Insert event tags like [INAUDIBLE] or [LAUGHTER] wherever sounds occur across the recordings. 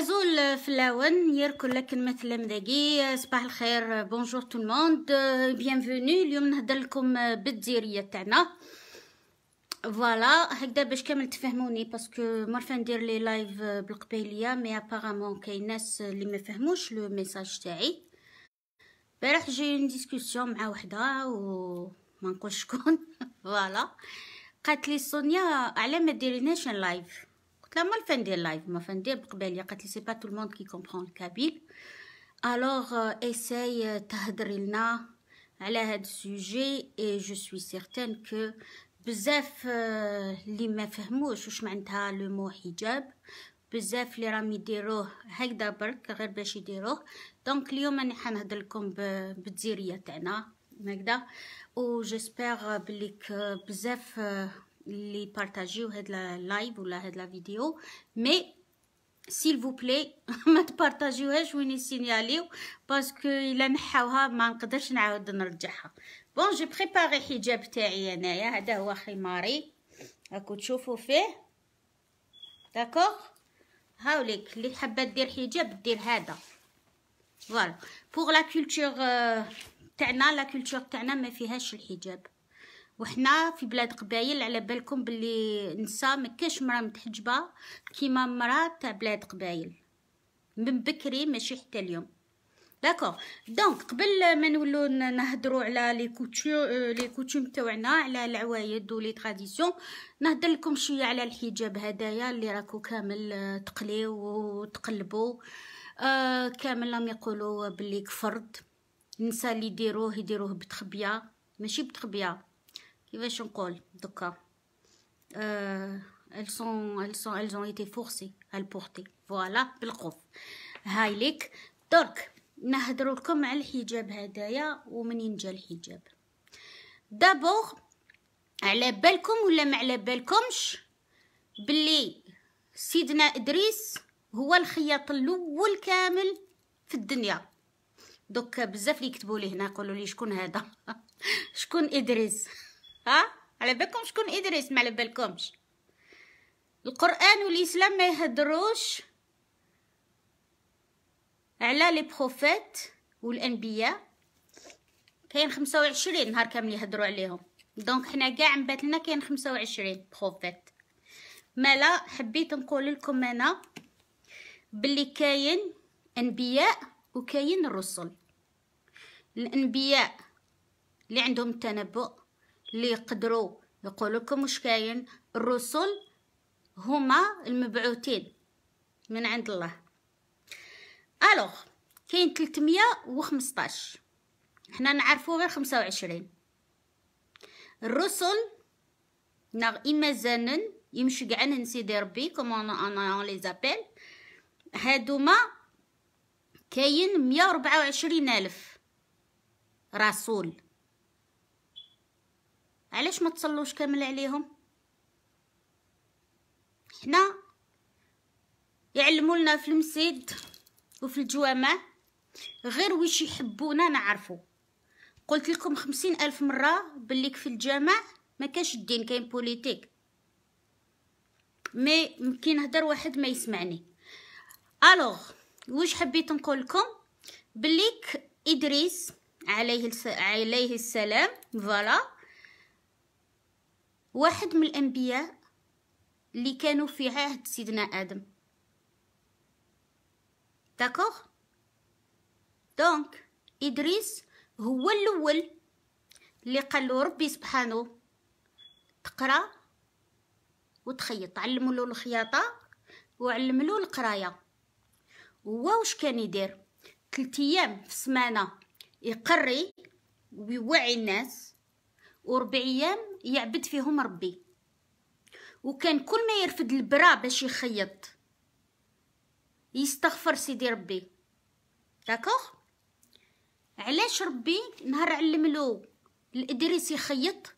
عزول فلاون يركل لكن مثل مذاقي صباح الخير بونجور تو الموند بيانفوني اليوم نهضر لكم بالديريه تاعنا فوالا هكذا باش كامل تفهموني باسكو مرفا ندير لي لايف بالقبيليه مي ابارامون كاين ناس اللي ما فهموش لو ميساج تاعي بارح جاي ديسكوسيون مع وحده و نقولش شكون [LAUGHS] فوالا قالت لي سونيا على ما ديريناش لايف كما الفن ديال اللايف ما فن ديال بقبالية قالت لي سي با تو الموند كي كومبرون الكابيل الوغ ايساي تهضري لنا على هاد السوجي اي جو سوي سيغتان كو بزاف اللي ما فهموش واش معناتها لو مو حجاب بزاف اللي راهم يديروه هكذا برك غير باش يديروه دونك اليوم راني حنهضر لكم بالجزيريه تاعنا هكذا و جيسبر بليك بزاف اللي بارطاجيو هاد اللايف ولا هاد لا فيديو مي سيل فو بلي ما تبارطاجيوهاش وين يسينياليو باسكو الا نحاوها ما نقدرش نعاود نرجعها بون جي بريباري حجاب تاعي انايا هذا هو خماري راكو تشوفوا فيه داكوغ هاوليك اللي حابه دير حجاب دير هذا فوالا بوغ لا كولتور تاعنا لا كولتور تاعنا ما فيهاش الحجاب وحنا في بلاد قبايل على بالكم باللي نسا ما كاش مراه متحجبه كيما مراه تاع بلاد قبايل من بكري ماشي حتى اليوم داكوغ دونك قبل ما نولو نهضروا على لي كوتيو لي كوتيوم تاعنا على العوايد ولي تراديسيون نهضر لكم شويه على الحجاب هدايا اللي راكو كامل آه، تقليو وتقلبوا آه كامل راهم يقولوا بلي كفرد النساء اللي يديروه يديروه بتخبيه ماشي بتخبيه كيفاش نقول دوكا آه elles sont elles sont elles ont été forcées à le porter voilà بالقوف هاي ليك درك نهضروا لكم على الحجاب هدايا ومنين جا الحجاب دابور على بالكم ولا ما على بالكمش بلي سيدنا ادريس هو الخياط الاول كامل في الدنيا دوك بزاف اللي كتبوا لي هنا قولوا لي شكون هذا [LAUGHS] شكون ادريس ها على بالكم شكون ادريس ما على بالكمش القران والاسلام ما يهدروش على لي بروفيت والانبياء كاين 25 نهار كامل يهدروا عليهم دونك حنا كاع نبات لنا كاين 25 بروفيت مالا حبيت نقول لكم انا بلي كاين انبياء وكاين الرسل الانبياء اللي عندهم التنبؤ اللي يقدروا يقول لكم واش كاين الرسل هما المبعوثين من عند الله الوغ كاين 315 حنا نعرفو غير 25 الرسل ناغ اما يمشي كاع نسيدي ربي كما انا انا لي زابيل هادوما كاين مية ألف رسول علاش ما تصلوش كامل عليهم حنا يعلموا لنا في المسيد وفي الجوامع غير واش يحبونا نعرفوا قلت لكم خمسين ألف مرة بليك في الجامع ما كاش الدين كاين بوليتيك مي ممكن هدر واحد ما يسمعني الوغ واش حبيت نقولكم بليك ادريس عليه الس... عليه السلام فوالا واحد من الأنبياء اللي كانوا في عهد سيدنا آدم داكوغ دونك إدريس هو الأول اللي قالو ربي سبحانه تقرا وتخيط له الخياطة له القراية هو واش كان يدير ثلاث ايام في السمانه يقري ويوعي الناس وربع ايام يعبد فيهم ربي وكان كل ما يرفد البرا باش يخيط يستغفر سيدي ربي داكوغ علاش ربي نهار علم له الادريس يخيط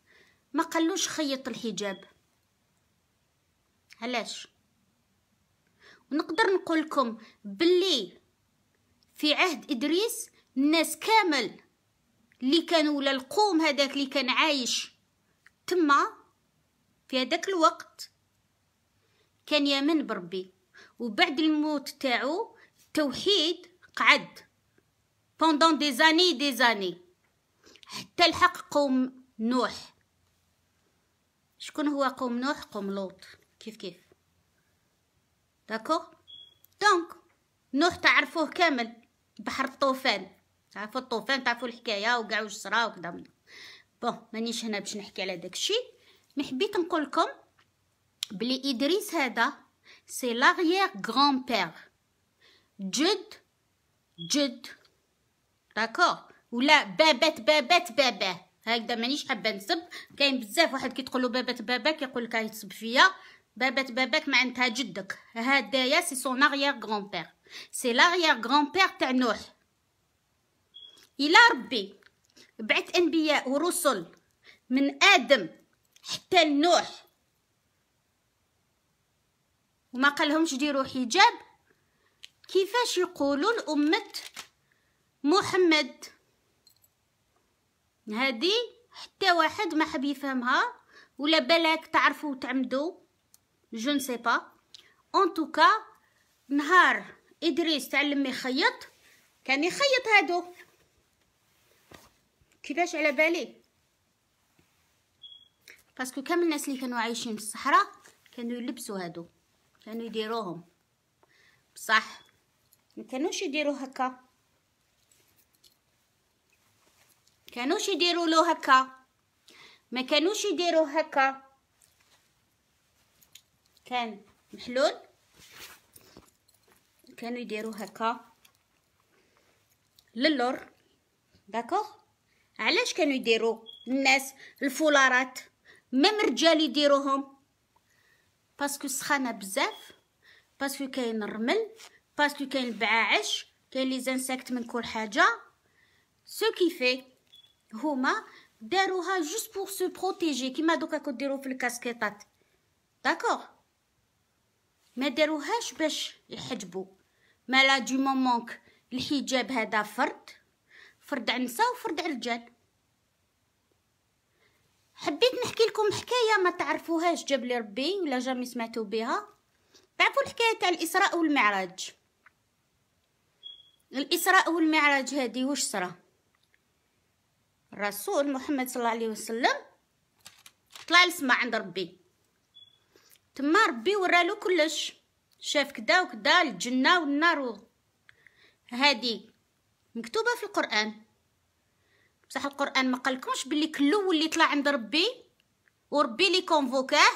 ما قالوش خيط الحجاب علاش ونقدر نقول لكم باللي في عهد ادريس الناس كامل اللي كانوا ولا القوم هذاك اللي كان عايش تما في هذاك الوقت كان يامن بربي وبعد الموت تاعو التوحيد قعد بوندون دي زاني دي زاني حتى لحق قوم نوح شكون هو قوم نوح قوم لوط كيف كيف داكو دونك نوح تعرفوه كامل بحر الطوفان تعرفوا الطوفان تعرفوا الحكايه وكاع واش صرا وكذا بون مانيش هنا باش نحكي على داكشي مي حبيت نقول لكم بلي ادريس هذا سي لاغيير غران بير جد جد داكور ولا بابات بابات باباه هكذا مانيش حابه نسب كاين بزاف واحد كيتقولوا بابات بابا كيقول لك يتصب فيا بابات باباك معناتها جدك هذايا سي سون اغيير غران بير سي لاغيير غران بير تاع نوح الى ربي بعث انبياء ورسل من ادم حتى لنوح وما قالهمش ديروا حجاب كيفاش يقولوا لامه محمد هادي حتى واحد ما حب يفهمها ولا بالك تعرفوا وتعمدوا جو نسي با ان نهار ادريس تعلم يخيط كان يخيط هادو كيفاش على بالي باسكو كامل الناس اللي كانوا عايشين في الصحراء كانوا يلبسوا هادو كانوا يديروهم بصح ما كانوش يديروا هكا كانوش يديروا له هكا ما كانوش يديروا هكا كان محلول كانوا يديروا هكا للور داكوغ علاش كانوا يديروا الناس الفولارات ميم رجال يديروهم باسكو سخانه بزاف باسكو كاين الرمل باسكو كاين البعاعش كاين لي زانسكت من كل حاجه سو كي في هما داروها جوست بور سو بروتيجي كيما دوكا كديروا في الكاسكيطات داكوغ ما داروهاش باش يحجبوا مالا لا دي مونك الحجاب هذا فرد فرد عنسا وفرد رجال حبيت نحكي لكم حكايه ما تعرفوهاش جاب لي ربي ولا جامي سمعتوا بها تعرفوا الحكايه تاع الاسراء والمعراج الاسراء والمعراج هادي واش صرا الرسول محمد صلى الله عليه وسلم طلع لسما عند ربي تما ربي ورالو كلش شاف كدا وكدا الجنه والنار هادي مكتوبه في القران بصح القران ما قالكمش باللي كلو اللي طلع عند ربي وربي لي كونفوكاه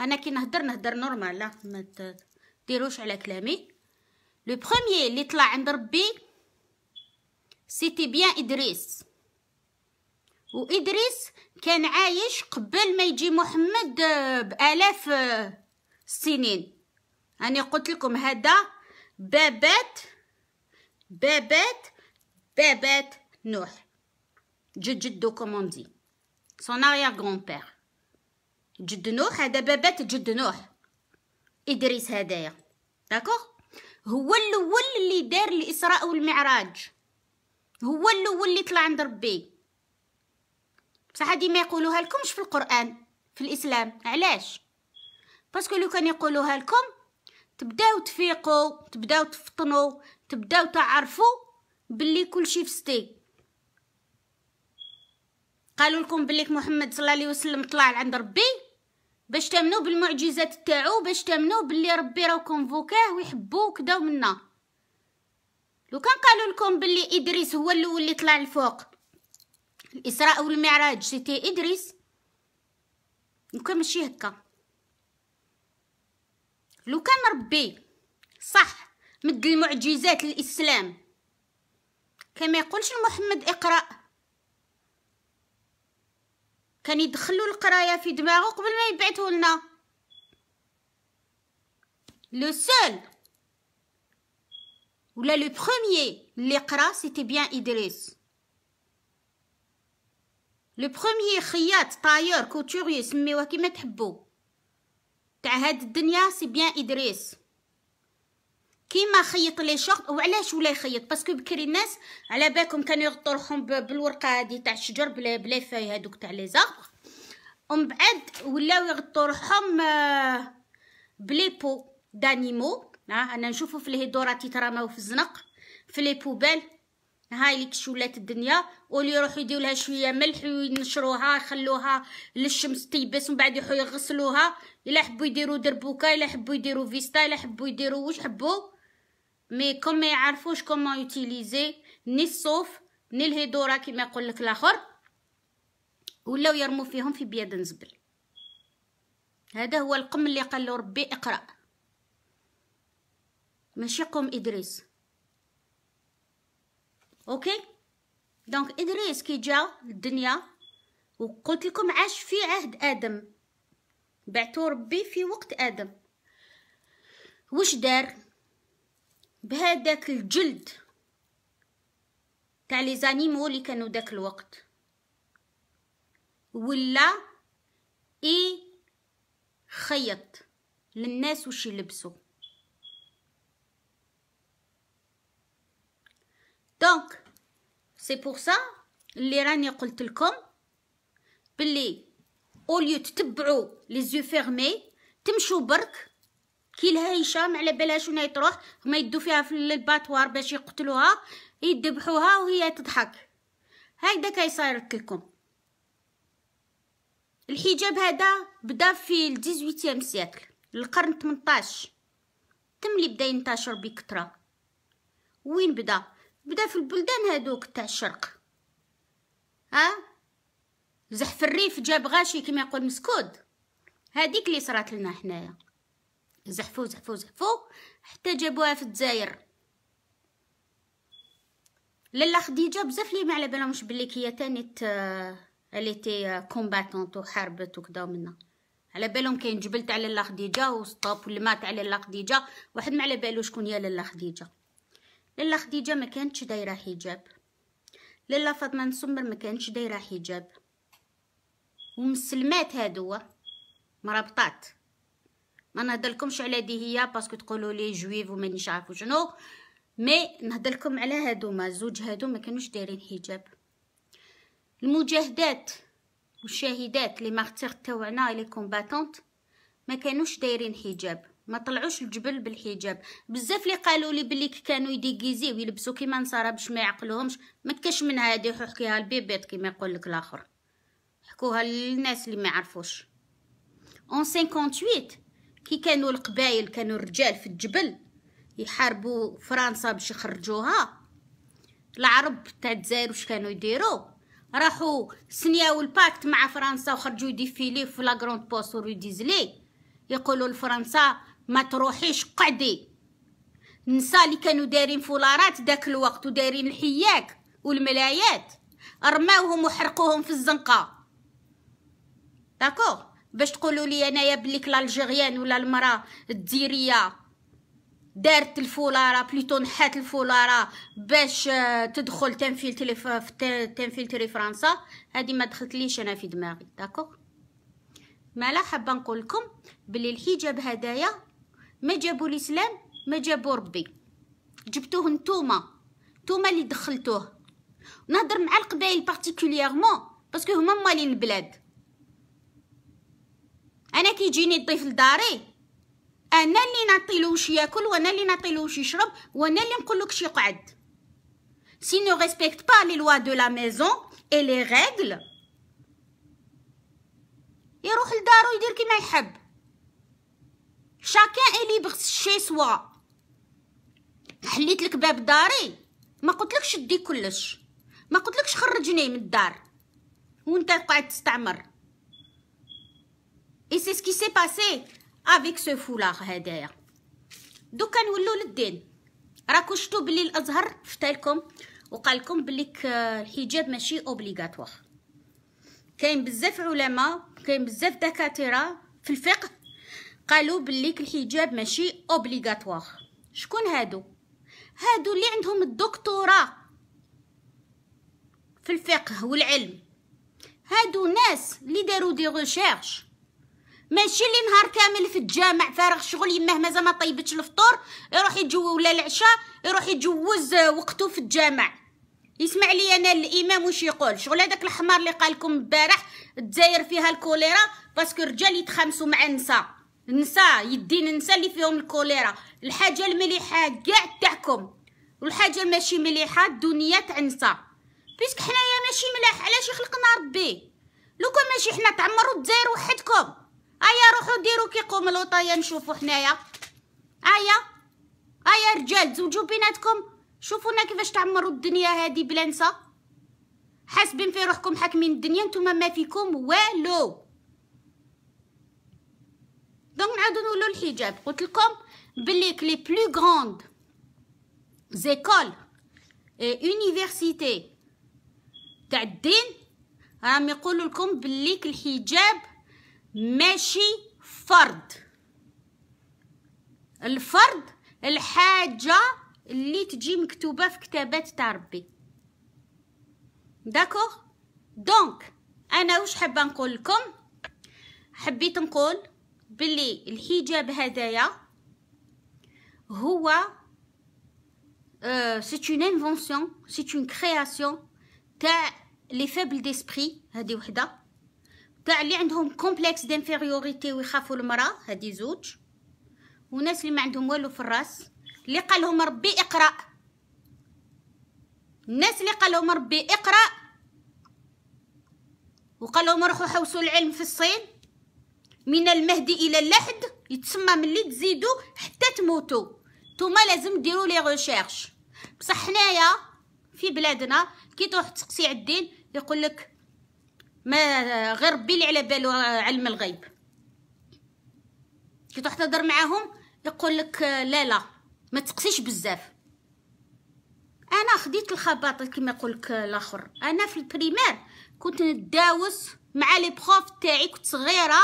انا كي نهضر نهضر نورمال لا ما ديروش على كلامي لو بروميير اللي طلع عند ربي سيتي بيان ادريس وادريس كان عايش قبل ما يجي محمد آه، بالاف السنين آه، انا قلت لكم هذا بابات بابات بابات نوح جد comme on سون Son arriere جد نوح هذا بابات جد نوح إدريس هدايا داكوغ هو الأول اللي دار الإسراء والمعراج هو الأول اللي طلع عند ربي بصح هادي ما يقولوها لكمش في القرآن في الإسلام علاش باسكو لو كان يقولوها لكم تبداو تفيقوا تبداو تفطنوا تبداو تعرفوا باللي كلشي فستي قالوا لكم بليك محمد صلى الله عليه وسلم طلع عند ربي باش تامنوا بالمعجزات تاعو باش تامنوا بلي ربي راه كونفوكاه ويحبوا كدا ومنا لو كان قالوا لكم بلي ادريس هو الاول اللي طلع الفوق الاسراء والمعراج سيتي ادريس لو كان ماشي هكا لو كان ربي صح مد المعجزات للاسلام كما يقولش محمد اقرأ كان يدخلوا القرايه في دماغه قبل ما يبعثوا لنا لو سول ولا لو بروميير اللي قرا سيتي بيان ادريس لو بروميير خياط طاير كوتوري سميوه كيما تحبو تاع هاد الدنيا سي بيان ادريس كيما خيط لي شورت وعلاش ولا يخيط باسكو بكري الناس على بالكم كانوا يغطوا روحهم بالورقه هذه تاع الشجر بلا بلا فاي هذوك تاع لي زاربر ومن بعد ولاو يغطوا روحهم آه، بلي بو دانيمو ها انا نشوفو في الهيدورات يترماو في الزنق في لي بوبال هاي اللي كشولات الدنيا واللي يروحوا يديروا لها شويه ملح وينشروها يخلوها للشمس تيبس ومن بعد يروحوا يغسلوها الا حبوا يديروا دربوكه الا حبوا يديروا فيستا الا حبوا يديروا واش حبوا مي كوم ما يعرفوش كومون يوتيليزي ني الصوف ني الهيدوره كيما يقول لك الاخر ولاو يرموا فيهم في بياد نزبل هذا هو القم اللي قال له ربي اقرا ماشي قوم ادريس اوكي دونك ادريس كي جا الدنيا وقلت لكم عاش في عهد ادم بعثو ربي في وقت ادم وش دار بهذاك الجلد تاع لي زانيمو اللي كانوا داك الوقت ولا اي خيط للناس وش يلبسوا دونك سي بور سا اللي راني قلت لكم باللي اوليو تتبعوا لي زو فيرمي تمشوا برك كي الهيشام على بالها شنو تروح هما يدو فيها في الباتوار باش يقتلوها يذبحوها وهي تضحك هكذا كيصايرت لكم الحجاب هذا بدا في ال 18 سيكل القرن 18 تم اللي بدا ينتشر بكثره وين بدا بدا في البلدان هادوك تاع الشرق ها زحف الريف جاب غاشي كما يقول مسكود هذيك اللي صرات لنا حنايا زحفو زحفو زحفو حتى جابوها في الجزائر لالا خديجه بزاف لي ما على بالهمش بلي هي تاني اللي آه، تي كومباتونت آه، وحاربت وكدا ومنا على بالهم كاين جبل تاع لاله خديجه وسطاب مات تاع لالا خديجه واحد ما على بالو شكون هي لالا خديجه لالا خديجه ما كانتش دايره حجاب لالا فاطمه نسمر ما كانتش دايره حجاب ومسلمات هادو مرابطات ما نهدلكمش على دي هي باسكو تقولوا لي جويف ومانيش عارفه شنو مي نهدلكم على هادوما زوج هادو ما كانوش دايرين حجاب المجاهدات والشاهدات لي مارتير تاوعنا لي كومباتونت ما كانوش دايرين حجاب ما طلعوش الجبل بالحجاب بزاف اللي قالوا لي بلي كانوا يديكيزي ويلبسوا كيما نصارى باش ما يعقلوهمش ما كاش من هادي حكيها البيبيت كيما يقول لك الاخر حكوها للناس اللي ما يعرفوش اون 58 كي كانوا القبائل كانوا الرجال في الجبل يحاربوا فرنسا باش يخرجوها العرب تاع الجزائر واش كانوا يديروا راحوا سنياو الباكت مع فرنسا وخرجوا يديفيلي في لا غروند بوست ديزلي يقولوا لفرنسا ما تروحيش قعدي النساء اللي كانوا دايرين فولارات داك الوقت ودايرين الحياك والملايات رماوهم وحرقوهم في الزنقه داكور باش تقولوا لي انايا بليك لالجيريان ولا المراه الديريه دارت الفولاره بليتو نحات الفولاره باش آه، تدخل تنفلتري تنفيل تنفلتري فرنسا هذه ما دخلتليش انا في دماغي داكوغ مالا حابه نقول لكم بلي الحجاب هدايا ما جابو الاسلام ما جابو ربي جبتوه نتوما نتوما اللي دخلتوه نهضر مع القبائل بارتيكولييرمون باسكو هما مالين البلاد انا كيجيني الضيف لداري انا اللي نعطي له واش ياكل وانا اللي نعطي له واش يشرب وانا اللي نقول لك يقعد سي نو ريسبكت با لي lois دو لا ميزون اي لي ريغل يروح لدارو يدير كيما يحب شاكان اي ليبر شي سوا حليت لك باب داري ما قلتلكش دي كلش ما قلتلكش خرجني من الدار وانت قاعد تستعمر اي سي سكي سي باسي افيك سو فولار هدايا دوكا نولو للدين راكو شتو بلي الازهر فتالكم وقالكم بلي الحجاب ماشي اوبليغاتوار كاين بزاف علماء كاين بزاف دكاتره في الفقه قالوا بلي الحجاب ماشي اوبليغاتوار شكون هادو هادو اللي عندهم الدكتوراه في الفقه والعلم هادو ناس اللي داروا دي ريشيرش ماشي اللي نهار كامل في الجامع فارغ شغل يماه مازال ما طيبتش الفطور يروح يجو ولا العشاء يروح يجوز وقته في الجامع يسمع لي انا الامام واش يقول شغل هذاك الحمار اللي قالكم البارح الجزائر فيها الكوليرا باسكو الرجال يتخامسوا مع النساء النساء يدين النساء اللي فيهم الكوليرا الحاجه المليحه كاع تاعكم والحاجه ماشي مليحه الدنيا تاع النساء بيسك حنايا ماشي ملاح علاش يخلقنا ربي لو كان ماشي حنا تعمروا الجزائر وحدكم هيا روحوا ديروا كي لوطايا نشوفوا حنايا هيا هيا رجال تزوجوا بيناتكم شوفونا كيفاش تعمروا الدنيا هذه بلا نسا حاسبين في روحكم حاكمين الدنيا نتوما ما فيكم والو دونك نعاودو نقولو الحجاب قلت لكم بلي لي بلو غروند زيكول اي يونيفرسيتي تاع الدين راهم يقولوا لكم بليك الحجاب ماشي فرض الفرض الحاجة اللي تجي مكتوبة في كتابات تاع ربي داكوغ دونك انا واش حابة نقول لكم حبيت نقول بلي الحجاب هذايا هو Euh, c'est une invention, c'est une تاع لي فابل ديسبري هذه وحده كاع اللي عندهم كومبلكس دانفيريوريتي ويخافوا المراه هذه زوج وناس اللي ما عندهم والو في الراس اللي قالهم ربي اقرا الناس اللي قالهم ربي اقرا لهم روحوا حوسوا العلم في الصين من المهدي الى اللحد يتسمى ملي تزيدوا حتى تموتوا نتوما لازم ديروا لي ريشيرش بصح حنايا في بلادنا كي تروح تسقسي على الدين يقول لك ما غير ربي اللي على بالو علم الغيب كي تروح تهضر معاهم يقول لك لا لا ما تقسيش بزاف انا خديت الخباط كما يقول لك الاخر انا في البريمير كنت نداوس مع لي بروف تاعي كنت صغيره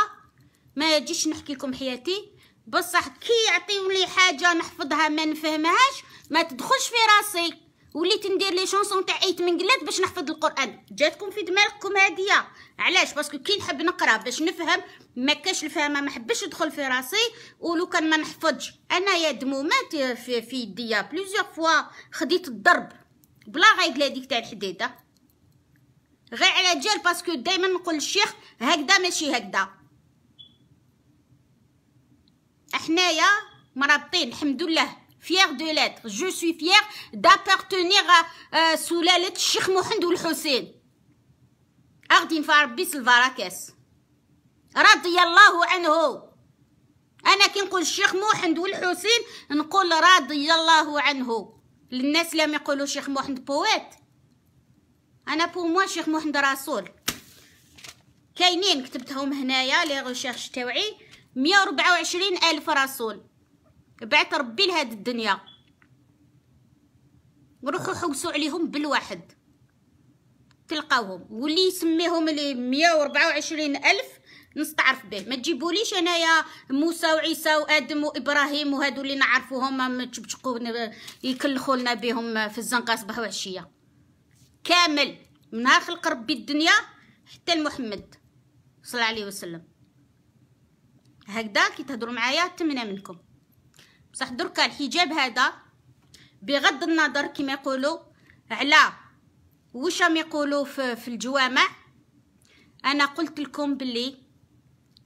ما يجيش نحكي لكم حياتي بصح كي يعطيوني حاجه نحفظها ما نفهمهاش ما تدخلش في راسي وليت ندير لي شونسون تاع ايت قلات باش نحفظ القران جاتكم في دماغكم هاديه علاش باسكو كي نحب نقرا باش نفهم ما كاش الفهمه ما حبش يدخل في راسي ولو كان ما نحفظش انا يا دمومات في, في يديا بليزيوغ فوا خديت الضرب بلا غايد هذيك تاع الحديده غير على جال باسكو دائما نقول للشيخ هكذا ماشي هكذا حنايا مرابطين الحمد لله fier de l'être. Je suis fier d'appartenir à Soulalet Sheikh Mohamed Hussein. أخدي فربي البراكاس رضي الله عنه أنا كي نقول الشيخ محمد والحسين نقول رضي الله عنه للناس لما يقولوا شيخ محمد بويت أنا بو الشيخ محمد رسول كاينين كتبتهم هنايا لي غوشيرش تاوعي مية وربعة وعشرين ألف رسول بعت ربي لهاد الدنيا روحو حوسوا عليهم بالواحد تلقاوهم واللي يسميهم وربعة 124 الف نستعرف به ما تجيبوليش انايا موسى وعيسى وادم وابراهيم وهادو اللي نعرفوهم ما تشبشقوا يكلخوا لنا بهم في الزنقه صباح وعشيه كامل من نهار خلق ربي الدنيا حتى لمحمد صلى الله عليه وسلم هكذا كي تهضروا معايا تمنى منكم بصح دركا الحجاب هذا بغض النظر كما يقولوا على واش راهم يقولوا في, في الجوامع انا قلت لكم بلي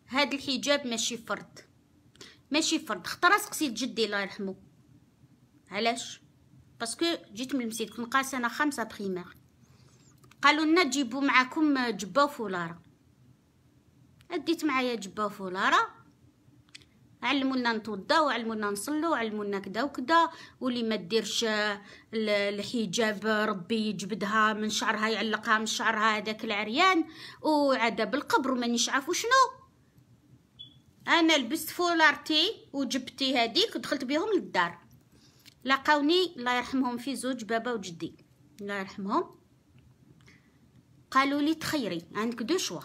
هذا الحجاب ماشي فرض ماشي فرض خطره سقسيت جدي الله يرحمه علاش باسكو جيت من المسيد كنت قاس انا خمسه بريمير قالوا لنا تجيبوا معاكم جبه وفولاره اديت معايا جبه وفولاره علمونا نتوضا وعلمونا نصلوا وعلمونا كدا وكدا واللي ما ديرش الحجاب ربي يجبدها من شعرها يعلقها من شعرها هذاك العريان وعاد بالقبر ومانيش عارف شنو انا لبست فولارتي وجبتي هذيك ودخلت بهم للدار لقاوني الله يرحمهم في زوج بابا وجدي الله يرحمهم قالوا لي تخيري عندك دو شوا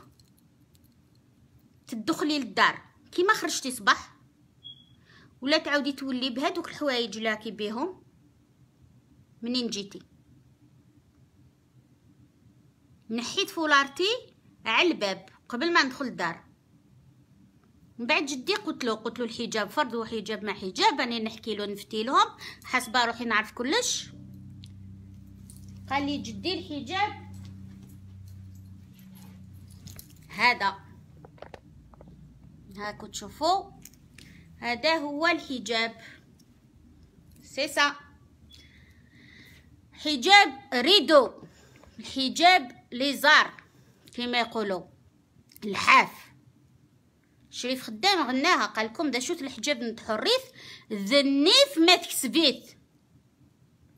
تدخلي للدار كيما خرجتي صباح ولا تعاودي تولي بهذوك الحوايج اللي راكي بيهم منين جيتي نحيت فولارتي على الباب قبل ما ندخل الدار من بعد جدي قلت له قلت له الحجاب فرض وحجاب ما حجاب انا نحكي له نفتي لهم حاسبه روحي نعرف كلش قال لي جدي الحجاب هذا هاكو تشوفوا هذا هو الحجاب سي سا حجاب ريدو حجاب ليزار كما يقولوا الحاف شريف خدام غناها قال لكم دا شوت الحجاب نتاع ذا النيف ما تكسبيت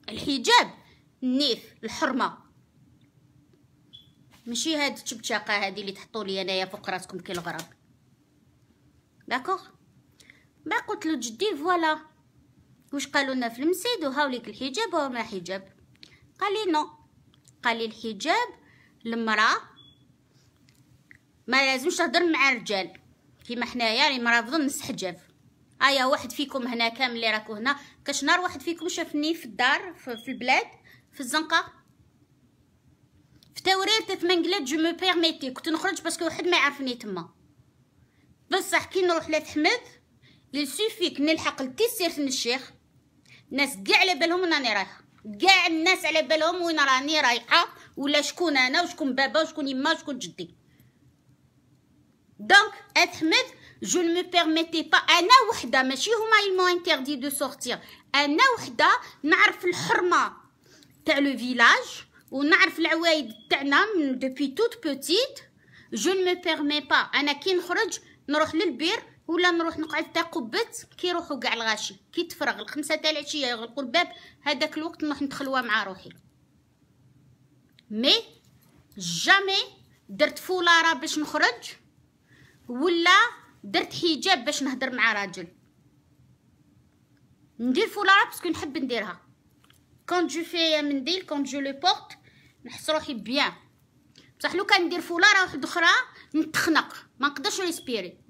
الحجاب النيف الحرمه ماشي هاد التبتاقه هادي اللي تحطوا لي انايا فوق راسكم كي الغراب داكوغ ما قلت له جدي فوالا واش قالوا لنا في المسيد وهاوليك الحجاب وما حجاب قال لي نو قال لي الحجاب المراه ما لازمش تهضر مع الرجال كيما حنايا المراه فضل حجاب ايا واحد فيكم هنا كامل اللي راكو هنا كاش نهار واحد فيكم شافني في الدار في البلاد في الزنقه في تورير في منقلات جو مو بيرميتي كنت نخرج باسكو واحد ما يعرفني تما بصح كي نروح لتحمد لسيفيك نلحق لكي من الشيخ الناس كاع على بالهم راني رايحه كاع الناس على بالهم وين راني رايحه ولا شكون انا وشكون بابا وشكون يما وشكون جدي دونك احمد جو مو بيرميتي با انا وحده ماشي هما يلمو انتردي دو سورتير انا وحده نعرف الحرمه تاع لو فيلاج ونعرف العوايد تاعنا من دوبي توت بوتيت جو مو بيرمي با انا كي نخرج نروح للبير ولا نروح نقعد تا قبت كيروحو كاع الغاشي كي تفرغ الخمسة تاع العشيه يغلقوا الباب هذاك الوقت نروح ندخلوها مع روحي مي جامي درت فولاره باش نخرج ولا درت حجاب باش نهضر مع راجل ندير فولاره باسكو نحب نديرها كون جو في منديل كون جو لو بورت نحس روحي بيان بصح لو كان ندير فولاره واحده اخرى نتخنق ما نقدرش ريسبيري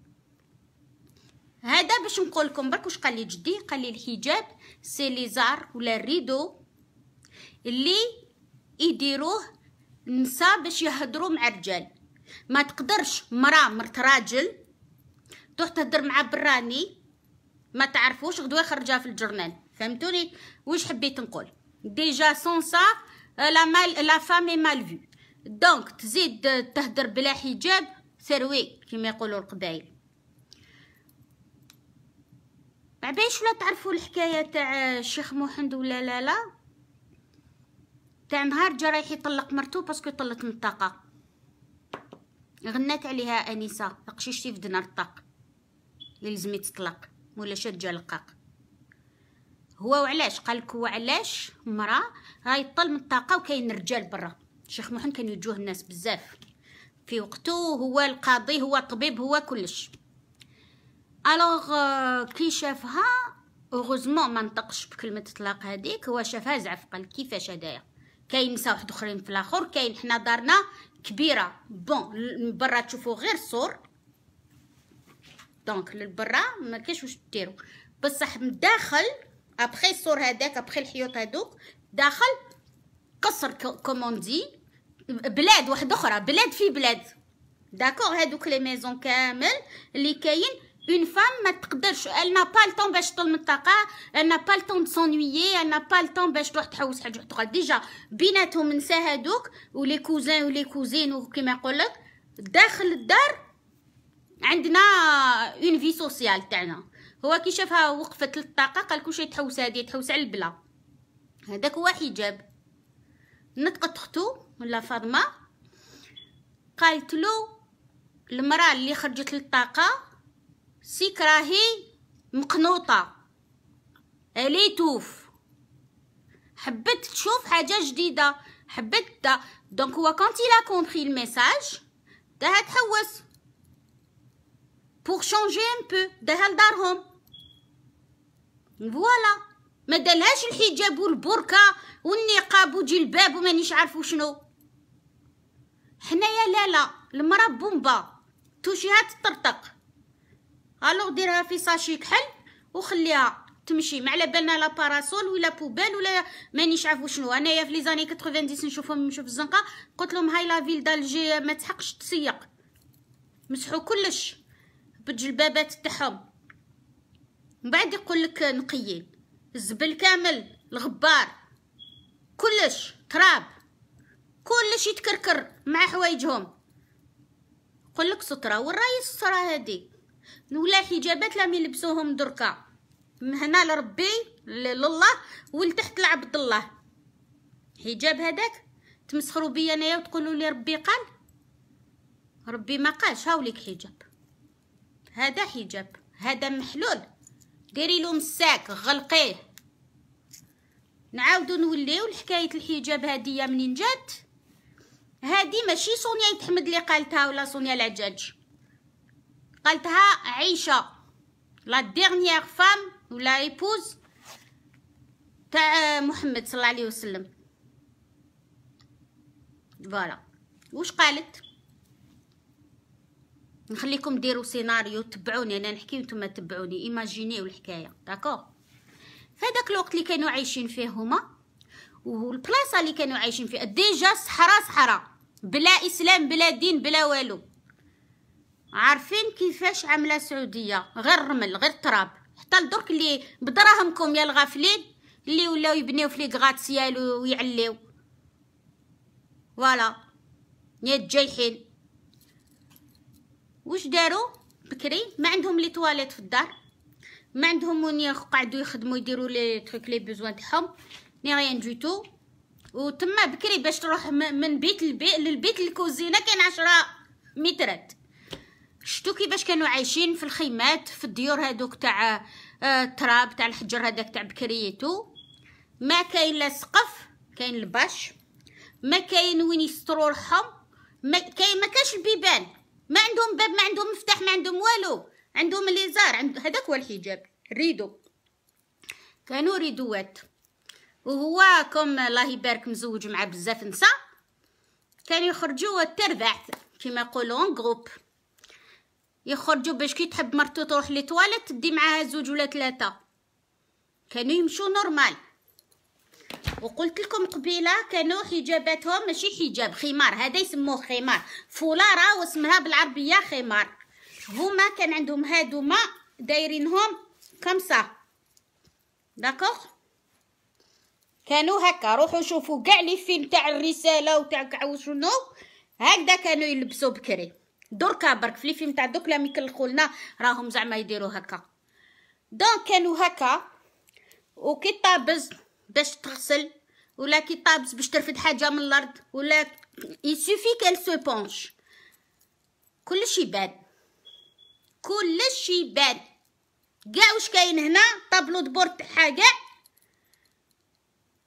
هذا باش نقول لكم برك واش قال لي جدي قال لي الحجاب سي ليزار ولا الريدو اللي يديروه النساء باش يهضروا مع الرجال ما تقدرش مراه مرت راجل تروح تهضر مع براني ما تعرفوش غدوه خرجها في الجرنال فهمتوني واش حبيت نقول ديجا سون سا لا مال لا فامي مال في دونك تزيد تهدر بلا حجاب سروي كما يقولوا القبائل بعدين شو ولا تعرفوا الحكايه تاع الشيخ محمد ولا لا لا تاع نهار جا رايح يطلق مرتو باسكو طلت من الطاقه غنات عليها انسه لقشيشتي في دنار الطاق يلزم يتطلق مولا شاد جا لقاق هو وعلاش قالك هو علاش مرا راهي طل من الطاقه وكاين رجال برا الشيخ محمد كان يوجه الناس بزاف في وقته هو القاضي هو الطبيب هو كلش الوغ كي شافها اوغوزمون ما نطقش بكلمه الطلاق هذيك هو شافها زعف قال كيفاش هدايا كاين نساء واحد اخرين في الاخر كاين حنا دارنا كبيره بون من برا تشوفوا غير صور دونك للبرا ما كاينش واش ديروا بصح من الداخل ابخي الصور هذاك ابخي الحيوط هذوك داخل قصر كوموندي بلاد واحد اخرى بلاد في بلاد داكور هادوك لي ميزون كامل اللي كاين فام ما تقدرش ال نا با temps باش تطل من الطاقة, ال نا با le temps de s'ennuyer, elle n'a باش تروح تحوس حاجة وحده أخرى. ديجا بيناتهم نسا هادوك ولي كوزين ولي كوزين وكيما يقولك داخل الدار عندنا اون في سوسيال تاعنا هو كي شافها وقفت للطاقة قال كلشي تحوس هادي تحوس على البلا هذاك هو حجاب نطقت اختو ولا فاطمة قالت له المرأة اللي خرجت للطاقة سيك راهي مقنوطة توف حبت تشوف حاجة جديدة حبت دا دونك هو كانت إلا كومبخي الميساج داها تحوس بوغ شونجي ان بو داها لدارهم فوالا ما دالهاش الحجاب والبركة والنقاب وجلباب ومانيش عارفو شنو حنايا لا لا المرا بومبا توشيها تطرطق الوغ ديرها في ساشي كحل وخليها تمشي ما على بالنا لا باراسول ولا بوبال ولا مانيش عارف شنو انايا في لي زاني 90 نشوفهم يمشيو في الزنقه قلت لهم هاي لا فيل دالجي ما تحقش تسيق مسحوا كلش بالجلبابات تاعهم من بعد يقول لك نقيين الزبل كامل الغبار كلش تراب كلش يتكركر مع حوايجهم قل لك ستره والراي السطره هذه ولا حجابات لا يلبسوهم دركا من هنا لربي لله ولتحت لعبد الله حجاب هذاك تمسخروا بيا انايا وتقولوا لي ربي قال ربي ما قالش هاوليك حجاب هذا حجاب هذا محلول ديري له مساك غلقيه نعاودو نوليو لحكايه الحجاب هديه منين جات هذه ماشي سونيا تحمد لي قالتها ولا سونيا العجاج قالتها عيشة لا ديغنييغ فام ولا ايبوز تاع محمد صلى الله عليه وسلم فوالا واش قالت نخليكم ديروا سيناريو تبعوني انا نحكي وانتم تبعوني ايماجينيو الحكايه داكور فهداك الوقت اللي كانوا عايشين فيه هما والبلاصه اللي كانوا عايشين فيها ديجا صحراء صحراء بلا اسلام بلا دين بلا والو عارفين كيفاش عامله السعوديه غير رمل غير تراب حتى لدرك اللي بدراهمكم يا الغافلين اللي ولاو يبنيو في ليغاتسيال ويعليو فوالا يا الجايحين واش داروا بكري ما عندهم لي تواليت في الدار ما عندهم وين يقعدوا يخدموا يديروا لي تروك لي بيزوان تاعهم ني ريان دو تو وتما بكري باش تروح من بيت للبيت للكوزينه كاين عشرة مترات شتو كيفاش كانوا عايشين في الخيمات في الديور هادوك تاع آه، التراب تاع الحجر هذاك تاع بكريتو ما كاين لا سقف كاين الباش ما كاين وين يستروا روحهم ما كاين ما كاش البيبان ما عندهم باب ما عندهم مفتاح ما عندهم والو عندهم ليزار عند هذاك هو الحجاب ريدو كانوا ريدوات وهو كم الله يبارك مزوج مع بزاف نساء كانوا يخرجوا التربع كما يقولون غروب يخرجوا باش كي تحب مرتو تروح لتواليت تدي معاها زوج ولا ثلاثه كانوا يمشوا نورمال وقلت لكم قبيله كانوا حجاباتهم ماشي حجاب خمار هذا يسموه خمار فولاره واسمها بالعربيه خمار هما كان عندهم هادوما دايرينهم كمسا داكوغ كانوا هكا روحوا شوفوا كاع لي فيلم تاع الرساله وتاع كاع وشنو هكذا كانوا يلبسوا بكري دركا برك في الفيلم تاع دوك لامي كلخولنا راهم زعما يديروا هكا دونك كانوا هكا وكي طابز باش تغسل ولا كي طابز باش ترفد حاجه من الارض ولا يسوفي كال سو بونش كلشي يبان كلشي يبان كاع واش كاين هنا طابلو دبور تاعها كاع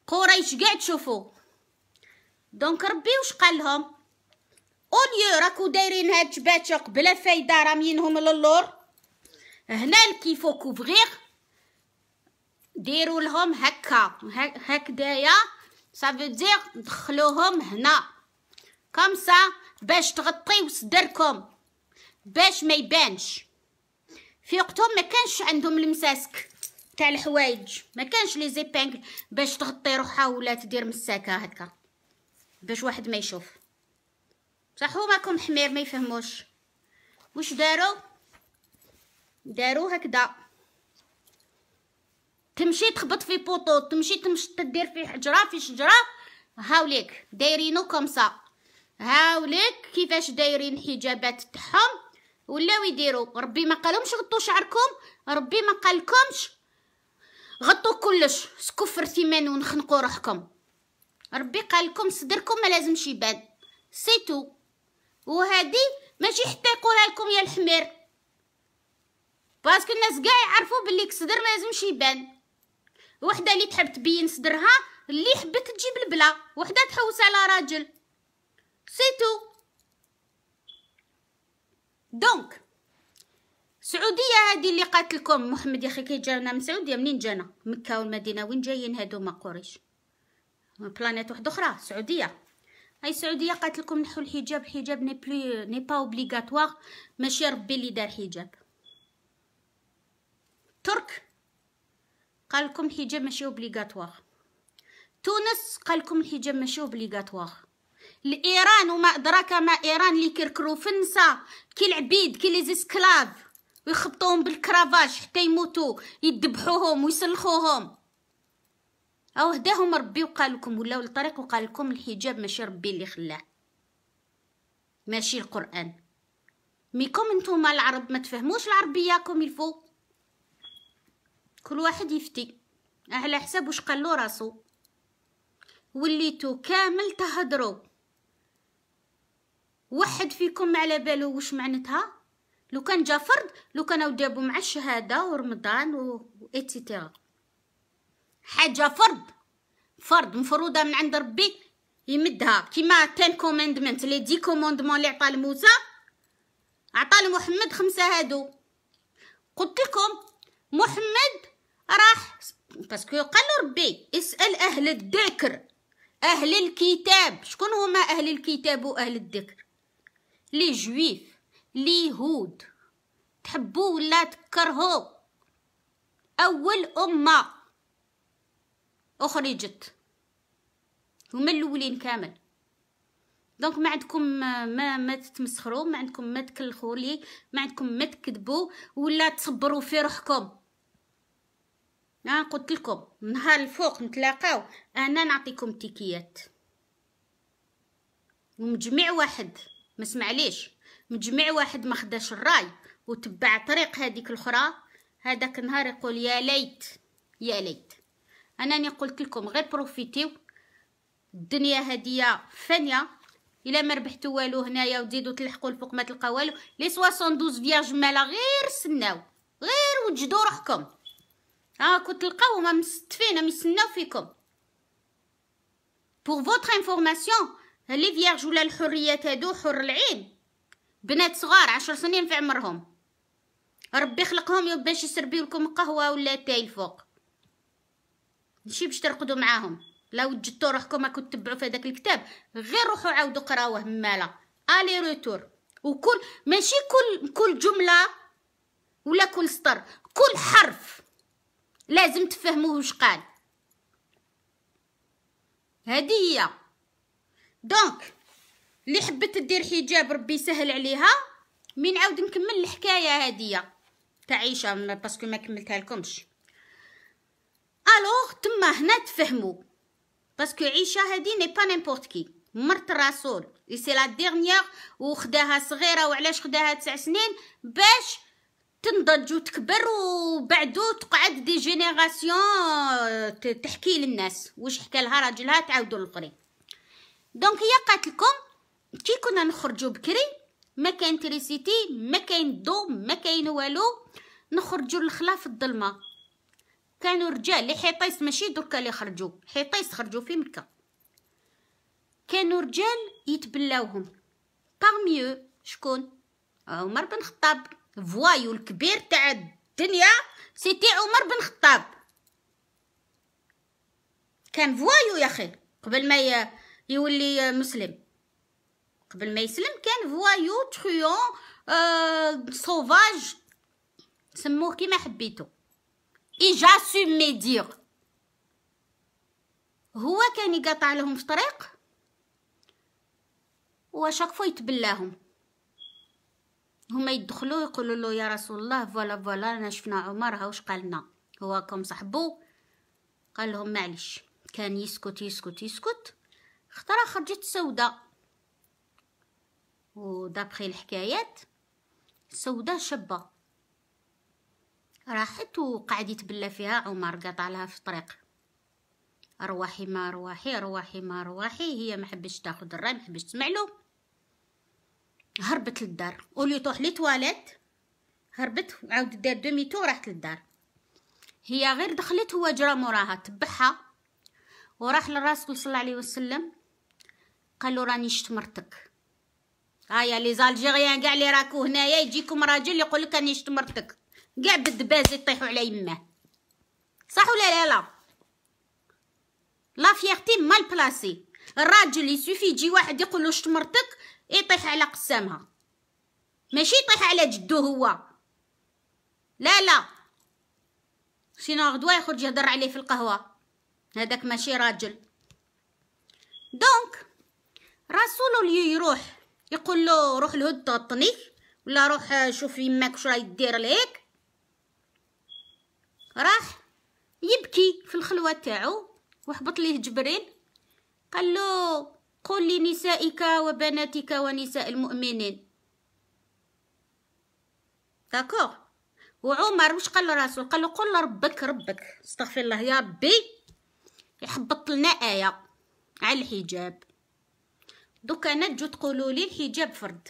قريش كاع تشوفو دونك ربي واش قال لهم اونيو راكو دايرين هاد الجباتشق بلا فايده رامينهم للور هنا كيفو كوفغيغ ديروا لهم هكا هكدايا صافي دير دخلوهم هنا كامسا باش تغطيو صدركم باش ما يبانش في وقتهم ما كانش عندهم المساسك تاع الحوايج ما كانش لي زيبانكل باش تغطي روحها ولا تدير مساكه هكا باش واحد ما يشوف صح راكم حمير ما يفهموش واش داروا داروا هكذا تمشي تخبط في بوطو تمشي تمشي تدير في حجره في شجره هاوليك دايرينو كومسا هاوليك كيفاش دايرين حجابات تاعهم ولاو يديروا ربي ما قالهمش غطوا شعركم ربي ما قالكمش غطوا كلش سكفر ثمان ونخنقوا روحكم ربي قالكم صدركم ما لازمش يبان سيتو وهادي ماشي حتى يقولها لكم يا الحمير باسكو الناس كاع يعرفوا بلي الصدر ما لازمش يبان وحده اللي تحب تبين صدرها اللي حبت تجيب البلا وحده تحوس على راجل سيتو دونك سعوديه هذه اللي قالت لكم محمد يا اخي كي جانا من سعوديه منين جانا مكه والمدينه وين جايين هادو ما قريش بلانيت واحده اخرى سعوديه هاي السعوديه قالت لكم نحو الحجاب الحجاب ني بلو ني با اوبليغاتوار ماشي ربي اللي دار حجاب ترك قال لكم الحجاب ماشي اوبليغاتوار تونس قال لكم الحجاب ماشي اوبليغاتوار الايران وما ادراك ما ايران اللي في فنسا كي العبيد كي لي زيسكلاف ويخبطوهم بالكرافاج حتى يموتوا يذبحوهم ويسلخوهم او هداهم ربي وقال لكم ولاو الطريق وقال لكم الحجاب ماشي ربي اللي خلاه ماشي القران ميكم نتوما العرب ما تفهموش العربيه كوم الفو كل واحد يفتي على حساب واش قالو راسو وليتو كامل تهضروا واحد فيكم على بالو واش معناتها لو كان جا فرد لو كانوا جابوا مع الشهاده ورمضان و اتسيتيرا حاجه فرض فرض مفروضه من عند ربي يمدها كيما تان كوماندمنت لي دي كوموندمون اللي عطا لموسى عطا لمحمد خمسه هادو قلت لكم محمد راح باسكو قالو ربي اسال اهل الذكر اهل الكتاب شكون هما اهل الكتاب واهل الذكر لي جويف لي يهود تحبوا ولا تكرهوا اول امه اخرجت هما الاولين كامل دونك ما عندكم ما ما تتمسخروا ما عندكم ما تكلخوا لي ما عندكم ما تكذبوا ولا تصبروا في روحكم انا قلت لكم نهار الفوق نتلاقاو انا نعطيكم تيكيات ومجميع واحد ما سمعليش مجميع واحد ما خداش الراي وتبع طريق هذيك الاخرى هذاك النهار يقول يا ليت يا ليت انني قلت لكم غير بروفيتيو الدنيا هدية فانيه الا ما ربحتوا والو هنايا وتزيدوا تلحقوا الفوق ما تلقاو والو لي 72 فياج مالا غير سناو غير وجدوا روحكم ها آه كنت تلقاو ما مستفين ما يسناو فيكم بور فوتر انفورماسيون لي فياج ولا الحريات هادو حر العين بنات صغار عشر سنين في عمرهم ربي خلقهم باش يسربيو لكم قهوه ولا تاي الفوق ماشي باش ترقدوا معاهم لا جدتوا روحكم راكم تتبعوا في هذاك الكتاب غير روحوا عاودوا قراوه مالا الي روتور وكل ماشي كل كل جمله ولا كل سطر كل حرف لازم تفهموه واش قال هذه هي دونك اللي حبت دير حجاب ربي يسهل عليها مين عاود نكمل الحكايه هذه تاع عيشه باسكو ما كملتها لكمش الوغ تما هنا تفهموا باسكو عيشه هادي ني با نيمبورت كي مرت الرسول سي لا ديرنيير وخداها صغيره وعلاش خداها تسع سنين باش تنضج وتكبر وبعدو تقعد دي جينيراسيون تحكي للناس واش حكى لها راجلها تعاودو للاخرين دونك هي قالت لكم كي كنا نخرجو بكري ما كاين تريسيتي ما كاين ضو ما كاين والو نخرجو للخلا في الظلمه كانوا رجال لي حيطيس ماشي دركا لي خرجوا حيطيس خرجوا في مكه كانوا رجال يتبلاوهم باغميو شكون عمر بن خطاب فوايو الكبير تاع الدنيا سيتي عمر بن خطاب كان فوايو يا اخي قبل ما يولي مسلم قبل ما يسلم كان فوايو تخيون آه سوفاج سموه كيما حبيتو اجا سميديغ هو كان يقطع لهم في طريق وشاك فوا يتبلاهم هما يدخلوا يقولوا له يا رسول الله فوالا فوالا انا شفنا عمر ها واش قالنا هو كم صاحبو قال لهم معلش كان يسكت يسكت يسكت اخترا خرجت سوداء ودابخي الحكايات سوداء شابه راحت وقعد يتبلى فيها عمر لها في الطريق رواحي ما رواحي رواحي ما رواحي هي ما حبش تاخد الراي ما حبش تسمع له هربت للدار ولي تروح لي تواليت هربت وعاود دار دومي تو راحت للدار هي غير دخلت هو جرى موراها تبعها وراح للرسول صلى الله عليه وسلم قال له راني شفت مرتك هيا لي زالجيريان كاع لي راكو هنايا يجيكم راجل يقول لك راني شفت مرتك كاع بالدباز يطيحوا على يماه صح ولا لا لا لا فيغتي مال بلاسي الراجل يسوفي يجي واحد يقول له شتمرتك يطيح على قسامها ماشي يطيح على جدو هو لا لا سينو غدوه يخرج يهضر عليه في القهوه هذاك ماشي راجل دونك رسول اللي يروح يقول له روح لهد طني ولا روح شوف يماك واش راه يدير ليك راح يبكي في الخلوة تاعو وحبط ليه جبريل قال له قل لنسائك وبناتك ونساء المؤمنين داكوغ وعمر واش قال لراسو قال له قل ربك ربك استغفر الله يا ربي يحبط لنا ايه على الحجاب دوكا انا تجو تقولوا لي الحجاب فرد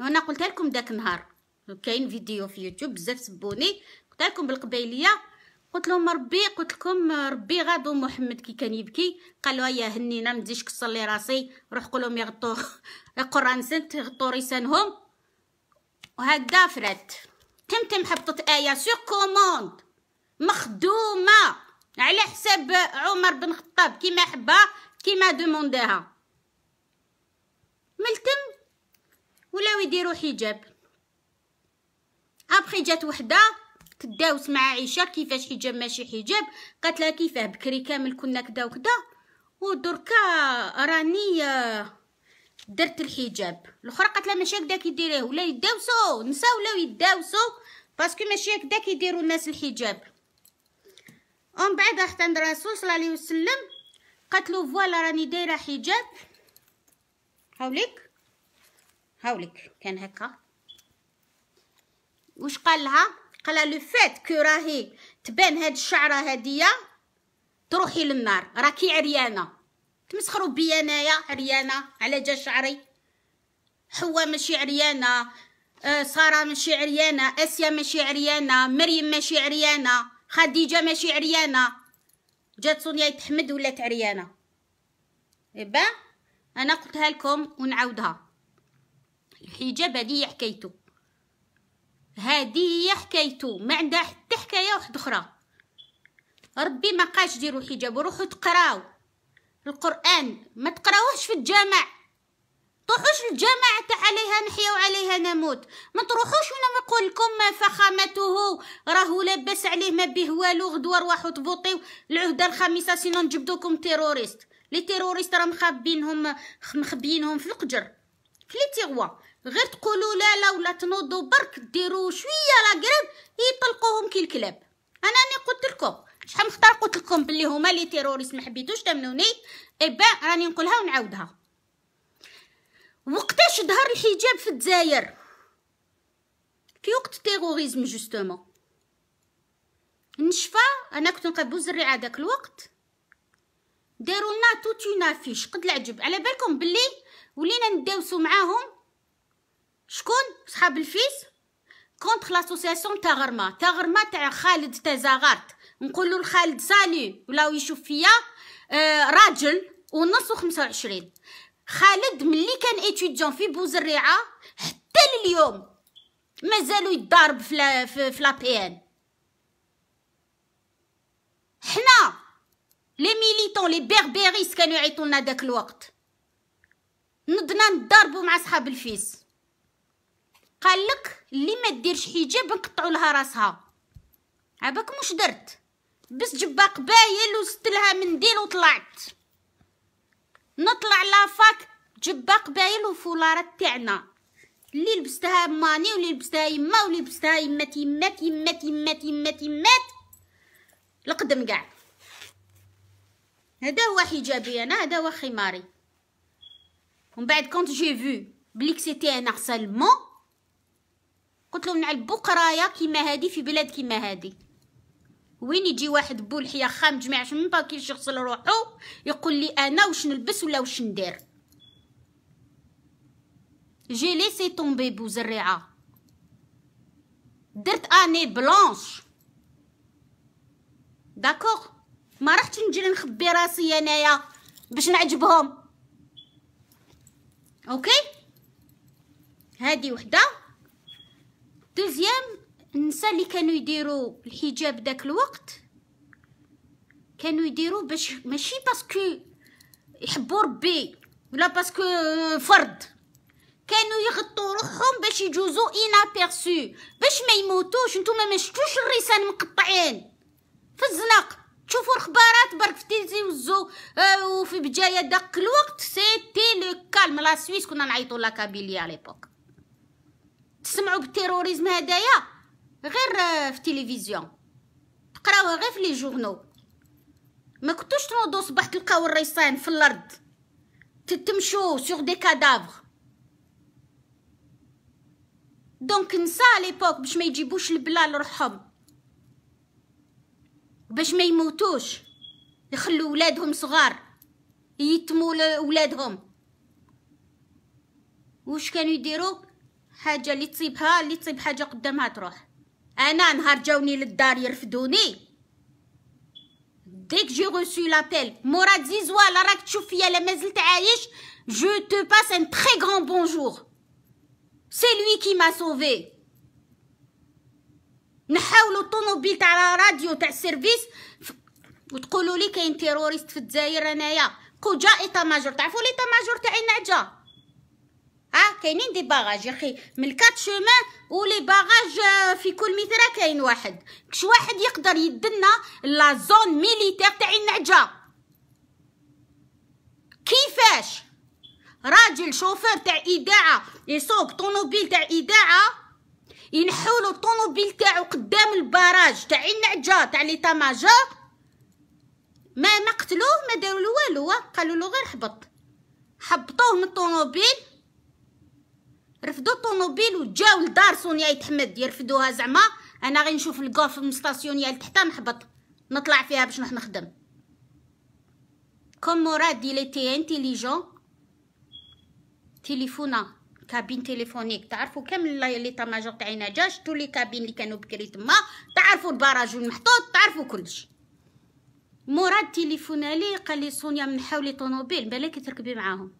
وانا قلت لكم داك النهار كاين فيديو في يوتيوب بزاف سبوني حتى لكم بالقبيليه قلت لهم ربي قلت لكم ربي غادو محمد كي كان يبكي قالوا يا هنينا ما نديش كصلي راسي روح قول لهم يغطوا قران سنت يغطوا ريسانهم وهكذا فرات تمتم حبطت ايه سور كوموند مخدومه على حساب عمر بن خطاب كيما حبها كيما دومونداها ملتم ولاو يديروا حجاب ابخي جات وحده تداوس مع عيشه كيفاش حجاب ماشي حجاب قالت لها كيفاه بكري كامل كنا كدا وكدا ودركا راني آه، درت الحجاب الاخرى قالت لها ماشي هكدا كيديريه ولا يداوسو نساو ولا يداوسو باسكو ماشي هكدا كيديروا الناس الحجاب ومن بعد حتى عند الرسول صلى الله عليه وسلم قالت له فوالا راني دايره حجاب هاوليك هاوليك كان هكا واش قال لها قالها لو فات كو راهي تبان هاد الشعره هاديه تروحي للنار راكي عريانه تمسخروا بيا انايا عريانه على جا شعري حوا ماشي عريانه آه، ساره ماشي عريانه اسيا ماشي عريانه مريم ماشي عريانه خديجه ماشي عريانه جات سونيا تحمد ولات عريانه ايبا انا قلتها لكم ونعاودها الحجاب هذه حكايته هادي هي حكايته ما عندها حتى حكايه واحده اخرى ربي ما قاش ديروا حجاب روحوا تقراو القران ما تقراوهش في الجامع طوحوش الجامعة عليها نحيا وعليها نموت ما تروحوش وانا نقول لكم فخامته راهو لاباس عليه ما به والو غدوة روحوا تبوطيو العهدة الخامسة سينو نجبدوكم تيروريست لي تيروريست راه مخبينهم مخبينهم في القجر في لي تيغوا غير تقولوا لا لا ولا تنوضوا برك ديروا شويه لا قرب يطلقوهم كي الكلاب انا راني قلت لكم شحال من خطره قلت لكم بلي هما لي تيروريست ما حبيتوش تمنوني ايبا راني نقولها ونعاودها وقتاش ظهر الحجاب في الجزائر في وقت التيروريزم جوستومون نشفى انا كنت نقاد بوزريعه داك الوقت داروا لنا توت اون افيش قد العجب على بالكم بلي ولينا نداوسو معاهم شكون صحاب الفيس كونتر لاسوسياسيون تاع غرمه تاع غرمه تاع خالد زغارت نقولوا لخالد سالي ولا يشوف فيا آه راجل ونص وخمسة وعشرين خالد ملي كان ايتيديون في بوزريعه حتى لليوم مازالو يضارب في لا في لابيان حنا لي ميليتون لي بيربيريس كانوا يعيطوا لنا داك الوقت نضنا نضربوا مع صحاب الفيس قال لك اللي ما ديرش حجاب نقطعوا لها راسها عباكم مش درت بس جبا قبايل وزدت لها منديل وطلعت نطلع لافاك جبا قبايل وفولارات تاعنا اللي لبستها ماني واللي لبستها يما واللي لبستها يمات يمات يمات يمات يمات يمات القدم كاع هذا هو حجابي انا هذا هو خماري ومن بعد كونت جي فو بليك سيتي انا سالمون قلت لهم على بقرايه كيما هادي في بلاد كيما هادي وين يجي واحد بو حيا خام جمعش من باكيش يغسل روحو يقول لي انا واش نلبس ولا واش ندير جي ليسي طومبي بو زريعه درت اني بلونش داكوغ ما رحتش نجري نخبي راسي انايا باش نعجبهم اوكي هادي وحده دوزيام النساء اللي كانوا يديروا الحجاب داك الوقت كانوا يديروا باش ماشي باسكو يحبوا ربي ولا باسكو فرد كانوا يغطوا روحهم باش يجوزوا ابيرسو باش ما يموتوش نتوما ما شفتوش الرسان مقطعين في الزناق تشوفوا الخبارات برك في وزو آه وفي بجايه داك الوقت سيتي لو كالم لا سويس كنا نعيطوا لا كابيليا ليبوك تسمعوا بالتيروريزم هدايا غير آه، في التلفزيون تقراوها غير في لي جورنو ما كنتوش تنوضوا صباح تلقاو الريصان في الارض تتمشوا سوغ دي كادافر دونك نسى ليبوك باش ما يجيبوش البلا لروحهم باش ما يموتوش يخلوا ولادهم صغار يتمو ولادهم واش كانوا يديروا حاجه اللي تصيبها اللي تصيب حاجه قدامها تروح انا نهار جاوني للدار يرفدوني ديك جي روسي لابيل مورا زيزوال راك تشوف فيا لا مازلت عايش جو تو باس ان تري غران بونجور سي لوي كي ما سوفي نحاولوا الطوموبيل تاع راديو تاع السيرفيس وتقولوا لي كاين تيروريست في الجزائر انايا كوجا ايطا ماجور تعرفوا لي ايطا ماجور تاع نعجه ها كاينين دي باغاج يا اخي من كات شومان ولي باغاج آه، في كل متر كاين واحد كش واحد يقدر يدنا لا زون ميليتير تاع النعجه كيفاش راجل شوفير تاع اذاعه يسوق طوموبيل تاع اذاعه ينحولو الطوموبيل تاعو قدام الباراج تاع النعجه تاع لي طماجه ما ما قتلوه ما دارولو والو قالوا له غير حبط حبطوه من الطوموبيل رفضوا الطوموبيل وجاو لدار سونيا يتحمد يرفدوها زعما انا غير نشوف المستاسيون ديال تحت نهبط نطلع فيها باش نروح نخدم كوم مراد دي ليتي انتيليجون تليفونا كابين تليفونيك تعرفوا كامل لي ماجور تاع نجا شتو لي كابين اللي كانوا بكري تما تعرفوا البراج المحطوط تعرفوا كلش مراد تليفون لي قال لي سونيا من حولي طوموبيل بالك تركبي معاهم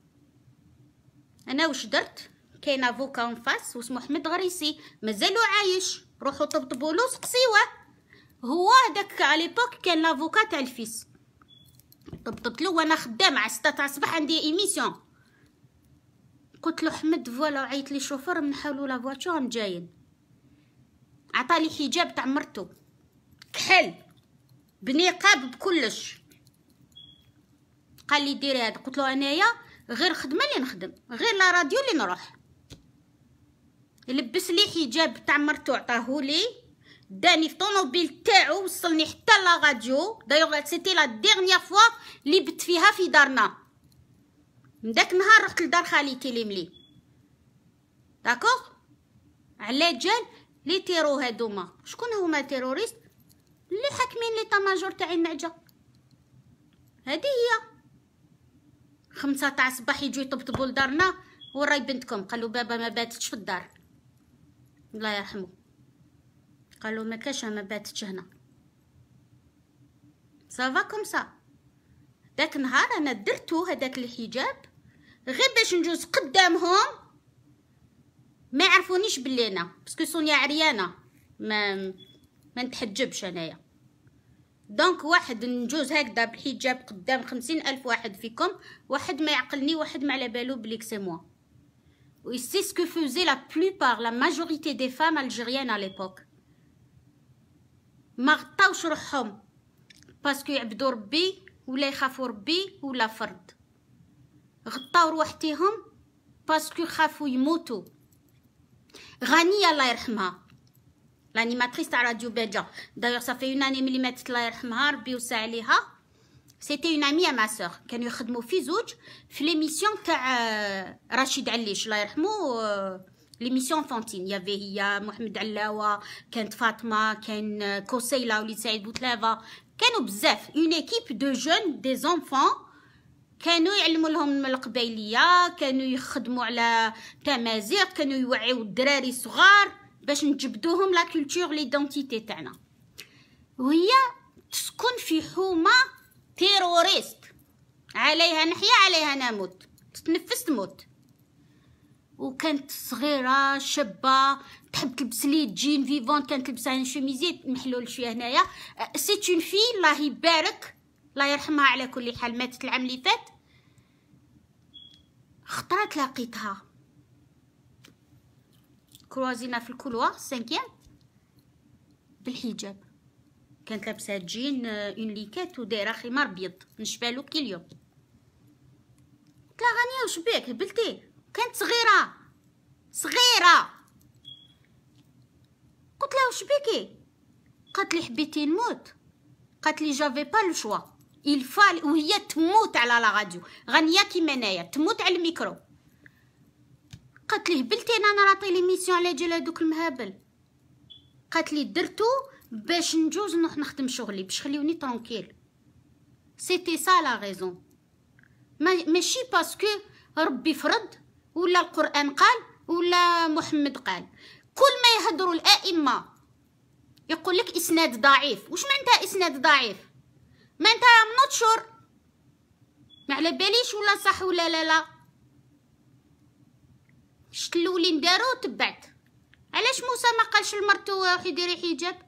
انا واش درت كاين افوكا اون فاس واسمو احمد غريسي مازالو عايش روحوا طبطبوا له سقسيوه هو داك على ليبوك كان لافوكا تاع الفيس طبطبت له وانا خدام على 6 تاع الصباح عندي ايميسيون قلت له حمد فوالا عيط لي شوفور نحاولوا لا فواتور جايين عطالي حجاب تاع مرتو كحل بنقاب بكلش قال لي ديري هذا قلت له انايا غير خدمه اللي نخدم غير لا راديو اللي نروح لبس لي حجاب تاع مرتو عطاهولي لي داني في طوموبيل تاعو وصلني حتى لا راديو دايوغ سيتي لا ديرنيير فوا لي بت فيها في دارنا من داك النهار رحت لدار خالتي لي ملي داكوغ على جال لي تيرو هادوما شكون هما تيروريست لي حاكمين لي طماجور تاع النعجه هادي هي خمسة تاع الصباح يجو يطبطبوا لدارنا وراي بنتكم قالوا بابا ما باتتش في الدار الله يرحمه قالوا ما كاش ما باتش هنا سافا كوم سا داك النهار انا درتو هذاك الحجاب غير باش نجوز قدامهم ما يعرفونيش بلي انا باسكو سونيا عريانه ما ما نتحجبش انايا دونك واحد نجوز هكذا بالحجاب قدام خمسين الف واحد فيكم واحد ما يعقلني واحد ما على بالو بلي كسي موا c'est ce que faisaient la plupart, la majorité des femmes algériennes à l'époque. Martawch rohom parce que yabdou ou les khafou Rabbi ou la fard. Ghattaw parce que khafou ymoutou. Ghani Allah yarhma. L'animatrice à Radio Belgia. D'ailleurs, ça fait une année millimètre la yarhma, Rabbi ou sa'aliha. سيتي اون امي ما سوغ كانوا يخدموا في زوج في ليميسيون تاع رشيد عليش الله يرحمه ليميسيون فونتين يافي هي محمد علاوه كانت فاطمه كان كوسيلا وليد سعيد بوتلافا كانوا بزاف اون ايكيب دو جون دي زونفون كانوا يعلموا لهم القبيليه كانوا يخدموا على تمازيغ كانوا يوعيو الدراري الصغار باش نجبدوهم لا كولتور ليدونتيتي تاعنا وهي تسكن في حومه تيروريست عليها نحيا عليها نموت تتنفس تموت وكانت صغيره شابه تحب تلبس لي جين فيفون كانت تلبسها شوميزيت محلول شويه هنايا أه، سيت اون في الله يبارك الله يرحمها على كل حال ماتت العام اللي فات خطرات لقيتها كروزينا في الكولوار سانكيام بالحجاب كانت لابسه جين اون آه، ليكات ودايره خمار ابيض نشفالو كي اليوم قلت لها غانيه واش بك هبلتي كانت صغيره صغيره قلت لها واش بكي قالت لي حبيتي نموت قالت لي جافي با لو شوا الفال وهي تموت على لا راديو غنيه كيما انايا تموت على الميكرو قالت لي هبلتي انا نراطي لي ميسيون على جال هذوك المهابل قالت لي درتو باش نجوز نروح نخدم شغلي باش خليوني ترونكيل سيتي سا لا غيزون ماشي باسكو ربي فرض ولا القران قال ولا محمد قال كل ما يهدروا الائمه يقول لك اسناد ضعيف واش معناتها اسناد ضعيف معناتها نوت شور ما على باليش ولا صح ولا لا لا شت الاولين داروا تبعت علاش موسى ما قالش لمرته روحي ديري حجاب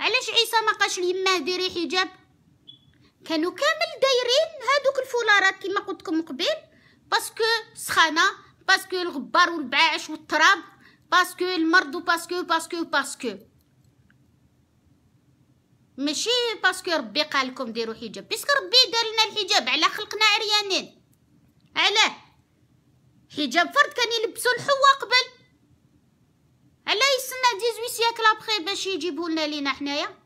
علاش عيسى ما قالش ليماه ديري حجاب كانوا كامل دايرين هادوك الفولارات كما قلت لكم قبل باسكو سخانه باسكو الغبار والبعاش والتراب باسكو المرض وباسكو باسكو باسكو ماشي باسكو ربي قال لكم ديروا حجاب باسكو ربي دار لنا الحجاب على خلقنا عريانين علاه حجاب فرد كان يلبسوا الحوا قبل علاه يستنى 18 سيكل ابخي باش يجيبوا لنا لينا حنايا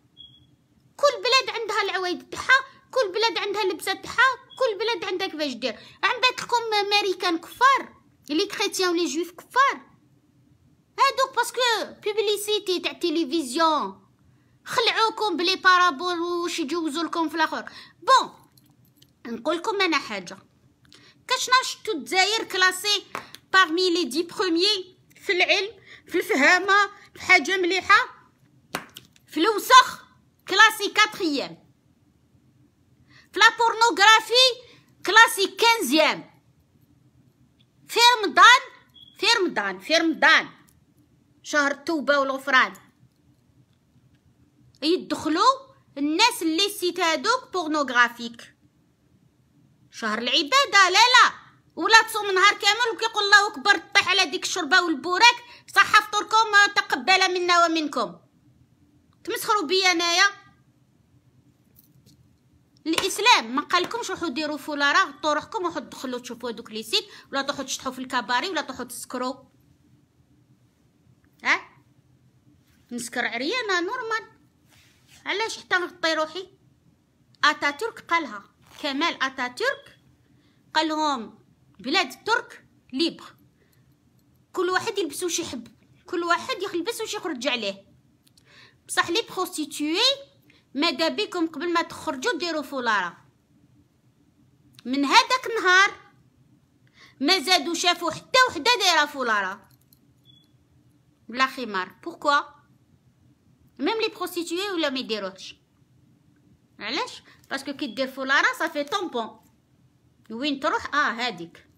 كل بلاد عندها العوايد تاعها كل بلاد عندها اللبسه تاعها كل بلاد عندها كيفاش دير عندك لكم امريكان كفار لي كريتيان لي جويف كفار هادوك باسكو بوبليسيتي تاع التلفزيون خلعوكم بلي بارابول واش يجوزو لكم في الاخر بون نقول لكم انا حاجه كاش شفتو الجزائر كلاسي parmi لي 10 premiers في العلم في الفهامه في حاجه مليحه في الوسخ كلاسي كاتريام في لا بورنوغرافي كلاسي كنزيام في رمضان في رمضان في رمضان شهر التوبه والغفران يدخلوا الناس اللي سيت هادوك بورنوغرافيك شهر العباده لا لا ولا تصوم نهار كامل وكيقول الله اكبر طيح على ديك الشربه والبوراك صح فطوركم آه، تقبل منا ومنكم تمسخروا بيا انايا الاسلام ما قالكمش روحوا ديروا فولارا طرقكم وروحوا تدخلوا تشوفوا دوك لي سيت ولا تروحوا تشطحوا في الكباري ولا تروحوا تسكروا ها نسكر عريانه نورمال علاش حتى نغطي روحي اتاتورك قالها كمال اتاتورك قالهم بلاد الترك ليبر كل واحد يلبس واش يحب كل واحد يلبس واش يخرج عليه بصح لي بروستيتوي ماذا بكم قبل ما تخرجوا ديروا فولارا من هذاك النهار ما زادوا شافوا حتى وحده دايره فولارا بلا خمار بوركوا ميم لي بروستيتوي ولا ما يديروش علاش باسكو كي دير فولارا صافي طومبون وين تروح اه هاديك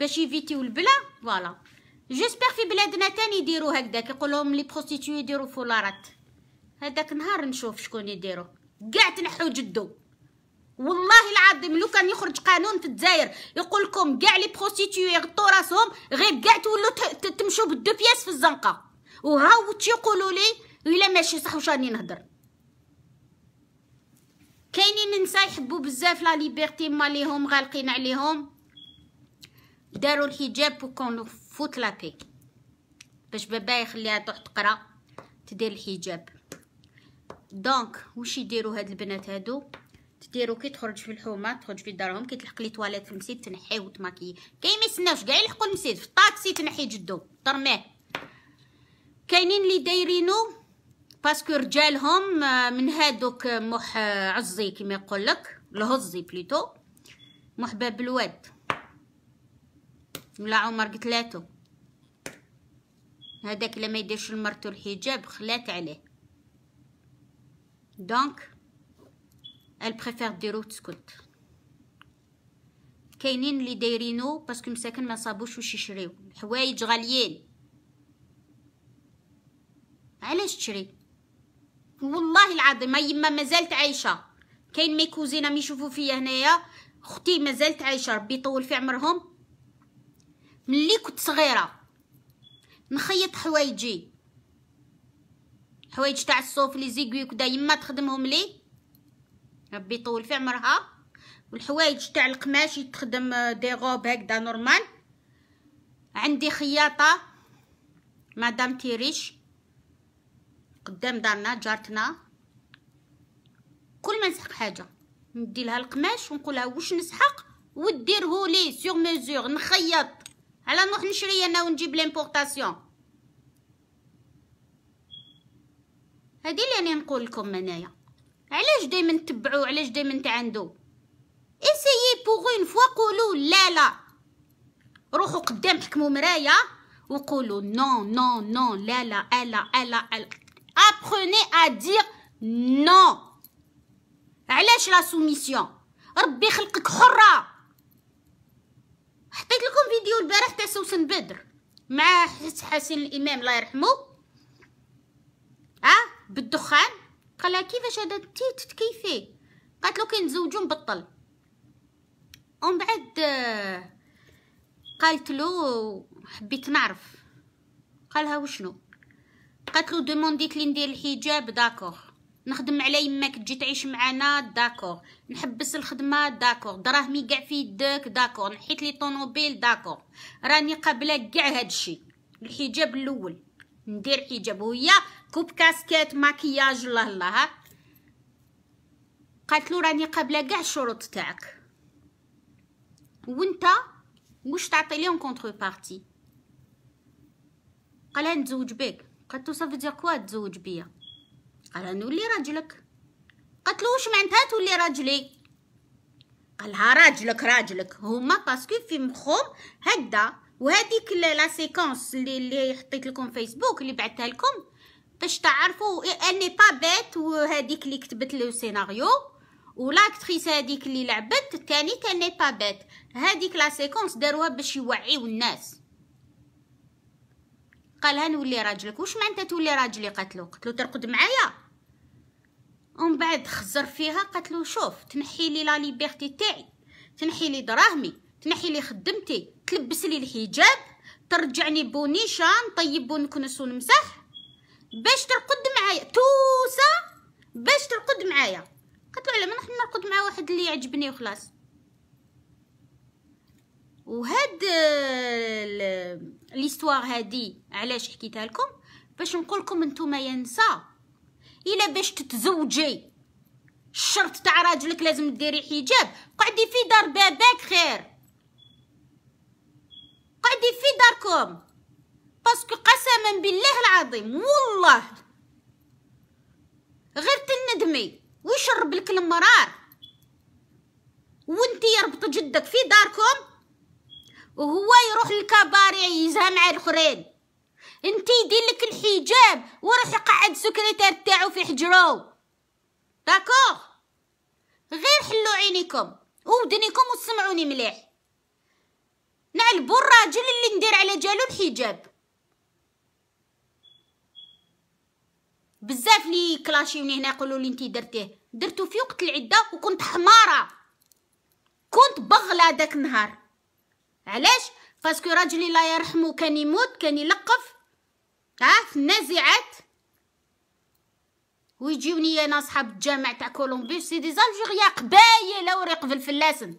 باش يفيتيو البلا فوالا جيسبر في بلادنا تاني يديرو هكذا كيقول لهم لي بروستيتيو يديرو فولارات هذاك نهار نشوف شكون يديرو كاع تنحو جدو والله العظيم لو كان يخرج قانون في الجزائر يقول لكم كاع لي بروستيتيو يغطوا راسهم غير كاع تولوا تمشوا بالدو بياس في الزنقه وهاو تيقولوا لي الا ماشي صح واش راني نهضر كاينين نساء يحبوا بزاف لا ليبرتي ما ليهم غالقين عليهم داروا الحجاب وكون فوت لابي باش بابا يخليها تروح تقرا تدير الحجاب دونك واش يديروا هاد البنات هادو تديروا كي تخرج في الحومه تخرج في دارهم كي تلحق لي تواليت في المسيد تنحي وتماكي كاين ما يستناوش كاع يلحقوا المسيد في الطاكسي تنحي جدو ترميه كاينين اللي دايرينو باسكو رجالهم آه، من هادوك آه، مح عزي كيما يقول لك الهزي بليتو محباب الواد لا عمر قتلاتو هذاك لما يديرش لمرتو الحجاب خلات عليه دونك بريفير ديرو تسكت كاينين اللي دايرينو باسكو مساكن ما صابوش واش يشريو الحوايج غاليين علاش تشري والله العظيم ما يما مازالت عايشه كاين مي كوزينه ميشوفو فيا هنايا اختي مازالت عايشه ربي يطول في عمرهم ملي كنت صغيره نخيط حوايجي حوايج تاع الصوف لي زيكوي كدا يما تخدمهم لي ربي يطول في عمرها والحوايج تاع القماش يتخدم آه، دي غوب هكدا نورمال عندي خياطه مدام تيريش قدام دارنا جارتنا كل ما نسحق حاجه ندي لها القماش ونقولها واش نسحق وديرهولي سيغ ميزور نخيط على نروح نشري انا ونجيب لامبورطاسيون هادي اللي راني نقول لكم انايا علاش دايما تبعو علاش دايما تعاندو ايسيي بوغ اون فوا قولوا لا لا روحوا قدام حكموا مرايا وقولوا نو نو نو لا لا الا الا الا ابروني ا دير نو علاش لا سوميسيون ربي خلقك حره حطيت لكم فيديو البارح تاع سوسن بدر مع حسين الامام الله يرحمه اه بالدخان قالها كيفاش هذا انت تتكيفي قالت له كي نزوجو نبطل ومن بعد قالت له حبيت نعرف قالها وشنو قالت له دومونديت لي ندير الحجاب داكوغ نخدم على يماك تجي تعيش معانا داكور نحبس الخدمه داكور دراهمي كاع في يدك داكور نحيت لي طونوبيل داكور راني قابله كاع هادشي الحجاب الاول ندير حجاب وهي كوب كاسكيت ماكياج الله الله ها قالت له راني قابله كاع الشروط تاعك وانت واش تعطي ليهم كونتر بارتي قالها نتزوج بك قالت له صافي دير كوا تزوج بيا انا نولي راجلك قالت له واش معناتها تولي راجلي قالها راجلك راجلك هما باسكو في مخهم هكذا وهذيك لا سيكونس اللي اللي حطيت لكم فيسبوك اللي بعثتها لكم باش تعرفوا اني با بيت وهذيك اللي كتبت له سيناريو ولاكتريس هذيك اللي لعبت تاني تاني با بيت هذيك لا سيكونس داروها باش يوعيو الناس قالها نولي راجلك واش معناتها تولي راجلي قالت له قالت له ترقد معايا ومن بعد خزر فيها قالت له شوف تنحي لي لا ليبرتي تاعي تنحي لي دراهمي تنحي لي خدمتي تلبس لي الحجاب ترجعني بونيشه نطيب ونكنس ونمسح باش ترقد معايا توسا باش ترقد معايا قالت له على ما نرقد مع واحد اللي يعجبني وخلاص وهاد ليستوار هادي علاش حكيتها لكم باش نقول لكم نتوما ينسى الا باش تتزوجي الشرط تاع راجلك لازم ديري حجاب قعدي في دار باباك خير قعدي في داركم باسكو قسما بالله العظيم والله غير تندمي ويشرب لك المرار وانتي يربط جدك في داركم وهو يروح للكباري يزها مع الاخرين انت يدير لك الحجاب وروح يقعد سكرتير تاعو في حجرو داكوغ غير حلو عينيكم ودنيكم وسمعوني مليح نعلبو الراجل اللي ندير على جالو الحجاب بزاف لي كلاشيوني هنا يقولوا لي انت درتيه درتو في وقت العده وكنت حماره كنت بغله داك النهار علاش باسكو راجلي الله يرحمه كان يموت كان يلقف ها في النازعات ويجيوني انا صحاب الجامع تاع كولومبيس سي دي زالجيريا قبايله وريق في الفلاسن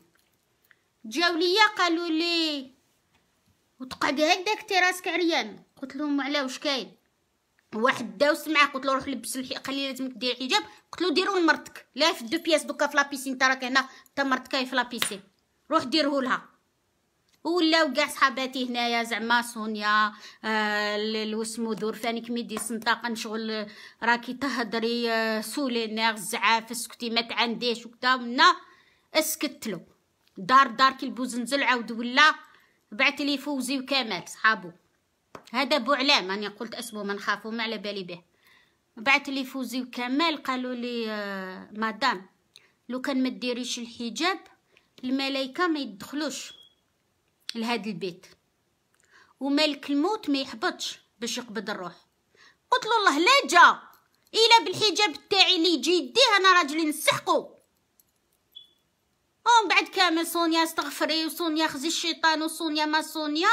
جاو ليا قالوا لي وتقعد هكداك تي راسك عريان قلت لهم على واش كاين واحد داو سمع قلت له روح لبس الحي قال لازمك دير حجاب قلت له ديرو لمرتك لا في دو بياس دوكا في لابيسين تراك هنا تا مرتك في لابيسين روح ديرهولها ولاو كاع صحاباتي هنايا زعما سونيا آه واسمو دور كمي دي سنطاقا شغل راكي تهضري آه سولينير زعاف اسكتي ما تعنديش وكدا اسكتلو دار دار كي البوزنزل عاود ولا بعث لي فوزي وكمال صحابو هذا بو علام انا قلت اسمو ما نخافو ما على بالي به بعث لي فوزي وكمال قالوا لي آه مدام لو كان ما ديريش الحجاب الملائكه ما يدخلوش لهاد البيت ومالك الموت ما يحبطش باش يقبض الروح قلت له الله لا جا الا بالحجاب تاعي اللي يجي يديه انا راجلي نسحقو ومن بعد كامل سونيا استغفري وسونيا خزي الشيطان وسونيا ما سونيا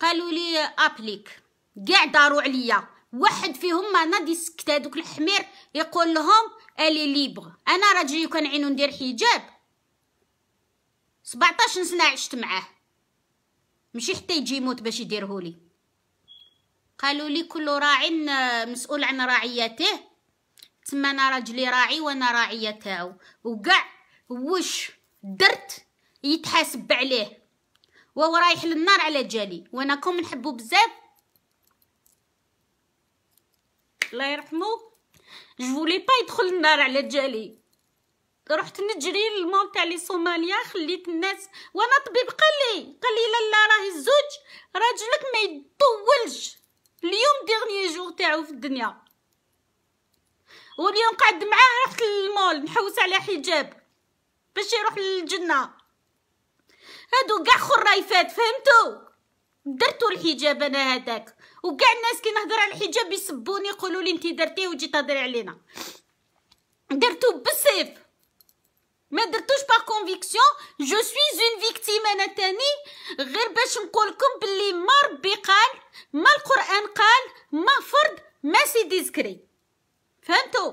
قالوا لي ابليك كاع داروا عليا واحد فيهم ما نادي سكت هذوك الحمير يقول لهم الي ليبغ انا راجلي كان عينو ندير حجاب 17 سنه عشت معاه ماشي حتى يجي يموت باش يديرهولي قالوا لي كل راع مسؤول عن رعيته تما انا راجلي راعي وانا راعيه تاعو وكاع واش درت يتحاسب عليه وهو رايح للنار على جالي وانا كون نحبو بزاف الله يرحمو جو فولي با يدخل النار على جالي رحت نجري للمول تاع لي صوماليا خليت الناس وانا طبيب قال لي قال لي لالا راهي الزوج راجلك ما يطولش اليوم ديغني جور تاعو في الدنيا واليوم قعد معاه رحت للمول نحوس على حجاب باش يروح للجنه هادو كاع خرايفات فهمتو درتو الحجاب انا هذاك وكاع الناس كي نهضر على الحجاب يسبوني يقولوا لي انت درتيه وجيت تهضري علينا درتو بالسيف ما درتوش با كونفيكسيون جو سويز اون فيكتيم انا تاني غير باش نقولكم بلي ما ربي قال ما القران قال ما فرض ما سي ديسكري فهمتوا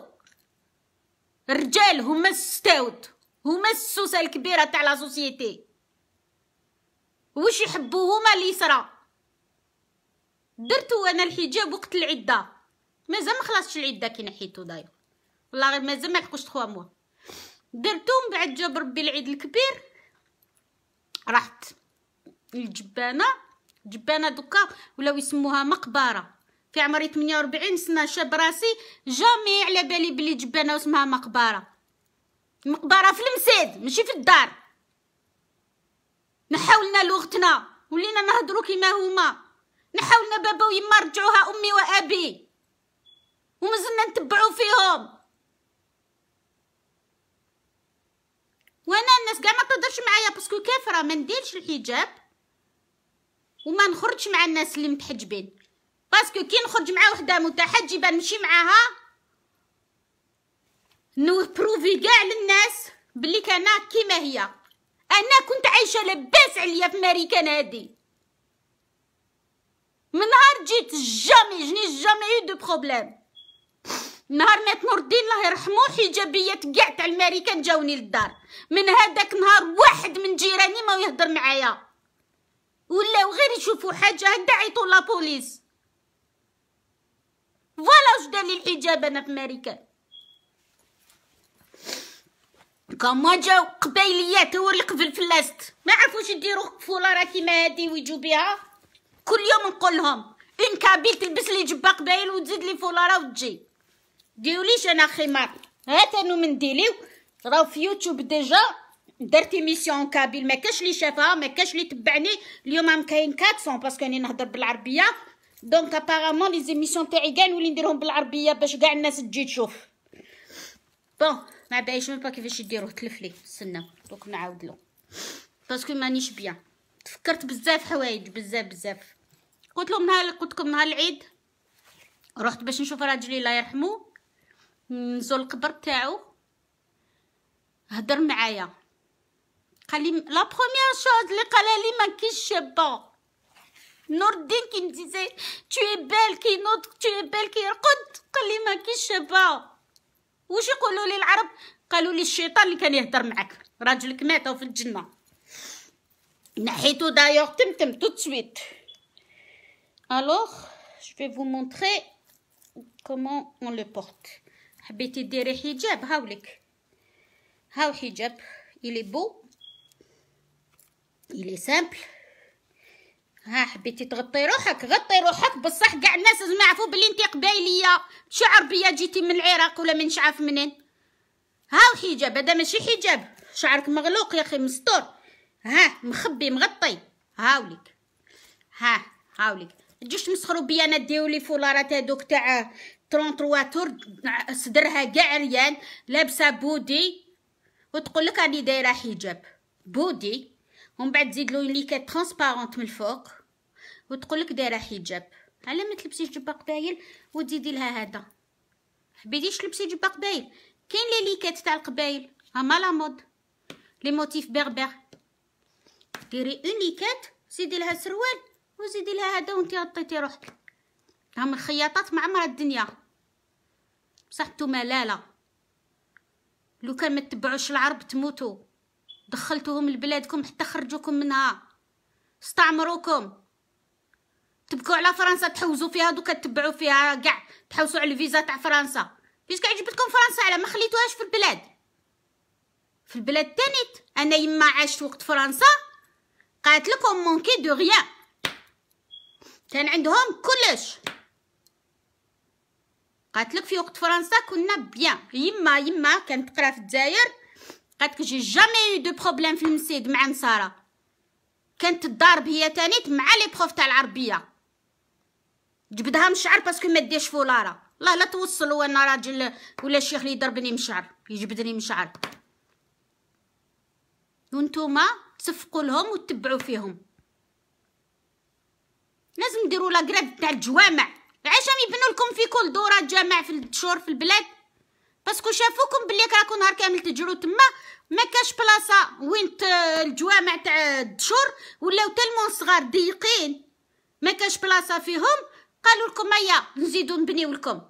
الرجال هما الستاود هما السوسه الكبيره تاع لا سوسيتي واش يحبوا هما اليسرى درتو انا الحجاب وقت العده مازال ما خلصتش العده كي نحيتو داير والله غير مازال ما لحقوش 3 درتو من بعد جاب ربي العيد الكبير رحت الجبانه جبانه دوكا ولاو يسموها مقبره في عمري 48 سنه شاب راسي جامي على بالي بلي جبانه واسمها مقبره المقبره في المسيد ماشي في الدار نحاولنا لغتنا ولينا نهضرو كيما هما نحاولنا بابا ويما رجعوها امي وابي ومازلنا نتبعو فيهم وانا الناس كاع ما تهضرش معايا باسكو كافره ما نديرش الحجاب وما نخرجش مع الناس اللي متحجبين باسكو كي نخرج مع وحده متحجبه نمشي معاها نو بروفي كاع للناس بلي كانا كيما هي انا كنت عايشه لباس عليا في ماريكان هادي من نهار جيت جامي جني جامي دو بروبليم نهار مات نور الدين الله يرحمو حجابيه كاع تاع الماريكان جاوني للدار من هذاك النهار واحد من جيراني ما يهضر معايا ولاو غير يشوفوا حاجه هدا عيطوا لابوليس فوالا واش دار الحجاب انا في ماريكان كما جاو قبايليات هو اللي قبل في اللاست ما عرفوش يديروا فولا راه كيما هادي ويجوا بها كل يوم نقول لهم ان كابيل تلبس لي جبه قبايل وتزيد لي راه وتجي ديوليش انا خمار هات انا من ديليو راهو في يوتيوب ديجا درت ميسيون كابيل ما كاش لي شافها ما كاش لي تبعني اليوم كاين 400 باسكو راني نهضر بالعربيه دونك ابارامون لي زيميسيون تاعي كاع نولي نديرهم بالعربيه باش كاع الناس تجي تشوف بون ما بايش من با كيفاش يديروه تلف لي استنى دوك نعاود له باسكو مانيش بيان تفكرت بزاف حوايج بزاف بزاف قلت لهم نهار قلت لكم نهار العيد رحت باش نشوف راجلي الله يرحمه نزول القبر تاعو هضر معايا قال لي لا بروميير شوز اللي قال لي ما كاينش شابه نور الدين كي مديزي تو بال كينوض تو بال كيرقد قال لي ما كاينش شابه واش يقولوا لي العرب قالوا لي الشيطان اللي كان يهضر معاك راجلك مات في الجنه نحيتو دايوغ تمتم توت سويت الوغ جو في فو مونتري كومون اون لو porte حبيتي ديري حجاب هاوليك هاو حجاب الي بو الي سامبل ها حبيتي تغطي روحك غطي روحك بصح كاع الناس لازم يعرفوا بلي انت قبايليه شي عربيه جيتي من العراق ولا من شعاف منين هاو حجاب هذا ماشي حجاب شعرك مغلوق يا اخي مستور ها مخبي مغطي هاوليك ها هاوليك تجيش مسخرو بيا انا ديولي فولارات هادوك تاع تور صدرها كاع عريان لابسه بودي وتقول لك راني دايره حجاب بودي ومن بعد تزيد له ليكات ترونسبارونت من الفوق وتقول لك دايره حجاب على ما تلبسي جبه قبايل وتزيدي لها هذا حبيتيش تلبسي جبه قبايل كاين لي ليكات تاع القبايل ها مالا مود لي موتيف بربر ديري اون ليكات زيدي لها سروال وزيدي لها هذا وانتي غطيتي روحك هم الخياطات معمره الدنيا بصح بصحتو ملاله لو كان ما تبعوش العرب تموتوا دخلتوهم لبلادكم حتى خرجوكم منها استعمروكم تبكوا على فرنسا تحوزوا فيها دوكا تبعوا فيها كاع تحوسوا على الفيزا تاع فرنسا فيش كاع عجبتكم فرنسا على ما خليتوهاش في البلاد في البلاد تانيت انا يما عشت وقت فرنسا قالت لكم مونكي دو ريان كان عندهم كلش قالت لك في وقت فرنسا كنا بيان يما يما كانت تقرا في الجزائر قالت لك جي جامي دو بروبليم في المسيد مع نصارى كانت تضارب هي تانيت مع لي بروف تاع العربيه جبدها من الشعر باسكو ما ديش فولارا لا لا توصل وانا راجل ولا شيخ لي يضربني من الشعر يجبدني من الشعر وانتوما تصفقوا لهم وتتبعوا فيهم لازم نديروا لا تاع الجوامع عشان يبنوا لكم في كل دوره جامع في الشور في البلاد باسكو شافوكم بلي راكم نهار كامل تجرو تما ما كاش بلاصه وين الجوامع تاع الدشور ولاو تلمون صغار ضيقين ما كاش بلاصه فيهم قالوا لكم هيا نزيدو نبنيو لكم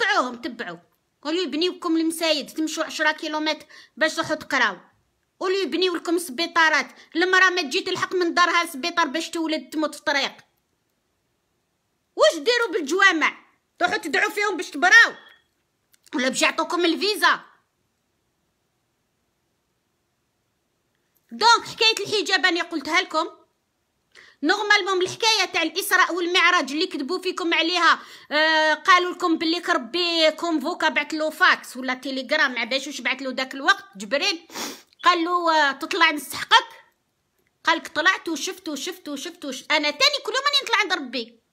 تبعوهم تبعو قالوا يبنيوكم المسايد تمشوا 10 كيلومتر باش تروحوا تقراو قولوا يبنيو لكم سبيطارات المراه ما تجي تلحق من دارها السبيطار باش تولد تموت في الطريق واش ديروا بالجوامع تروحوا تدعوا فيهم باش تبراو ولا باش يعطوكم الفيزا دونك حكايه الحجاب انا قلتها لكم نورمالمون الحكايه تاع الاسراء والمعراج اللي كذبوا فيكم عليها آه قالوا لكم باللي ربي كونفوكا بعث له فاكس ولا تيليجرام عباش باش واش بعث له داك الوقت جبريل قال له آه تطلع نسحقك قالك طلعت وشفت وشفت وشفت, وشفت انا تاني كل يوم راني نطلع عند ربي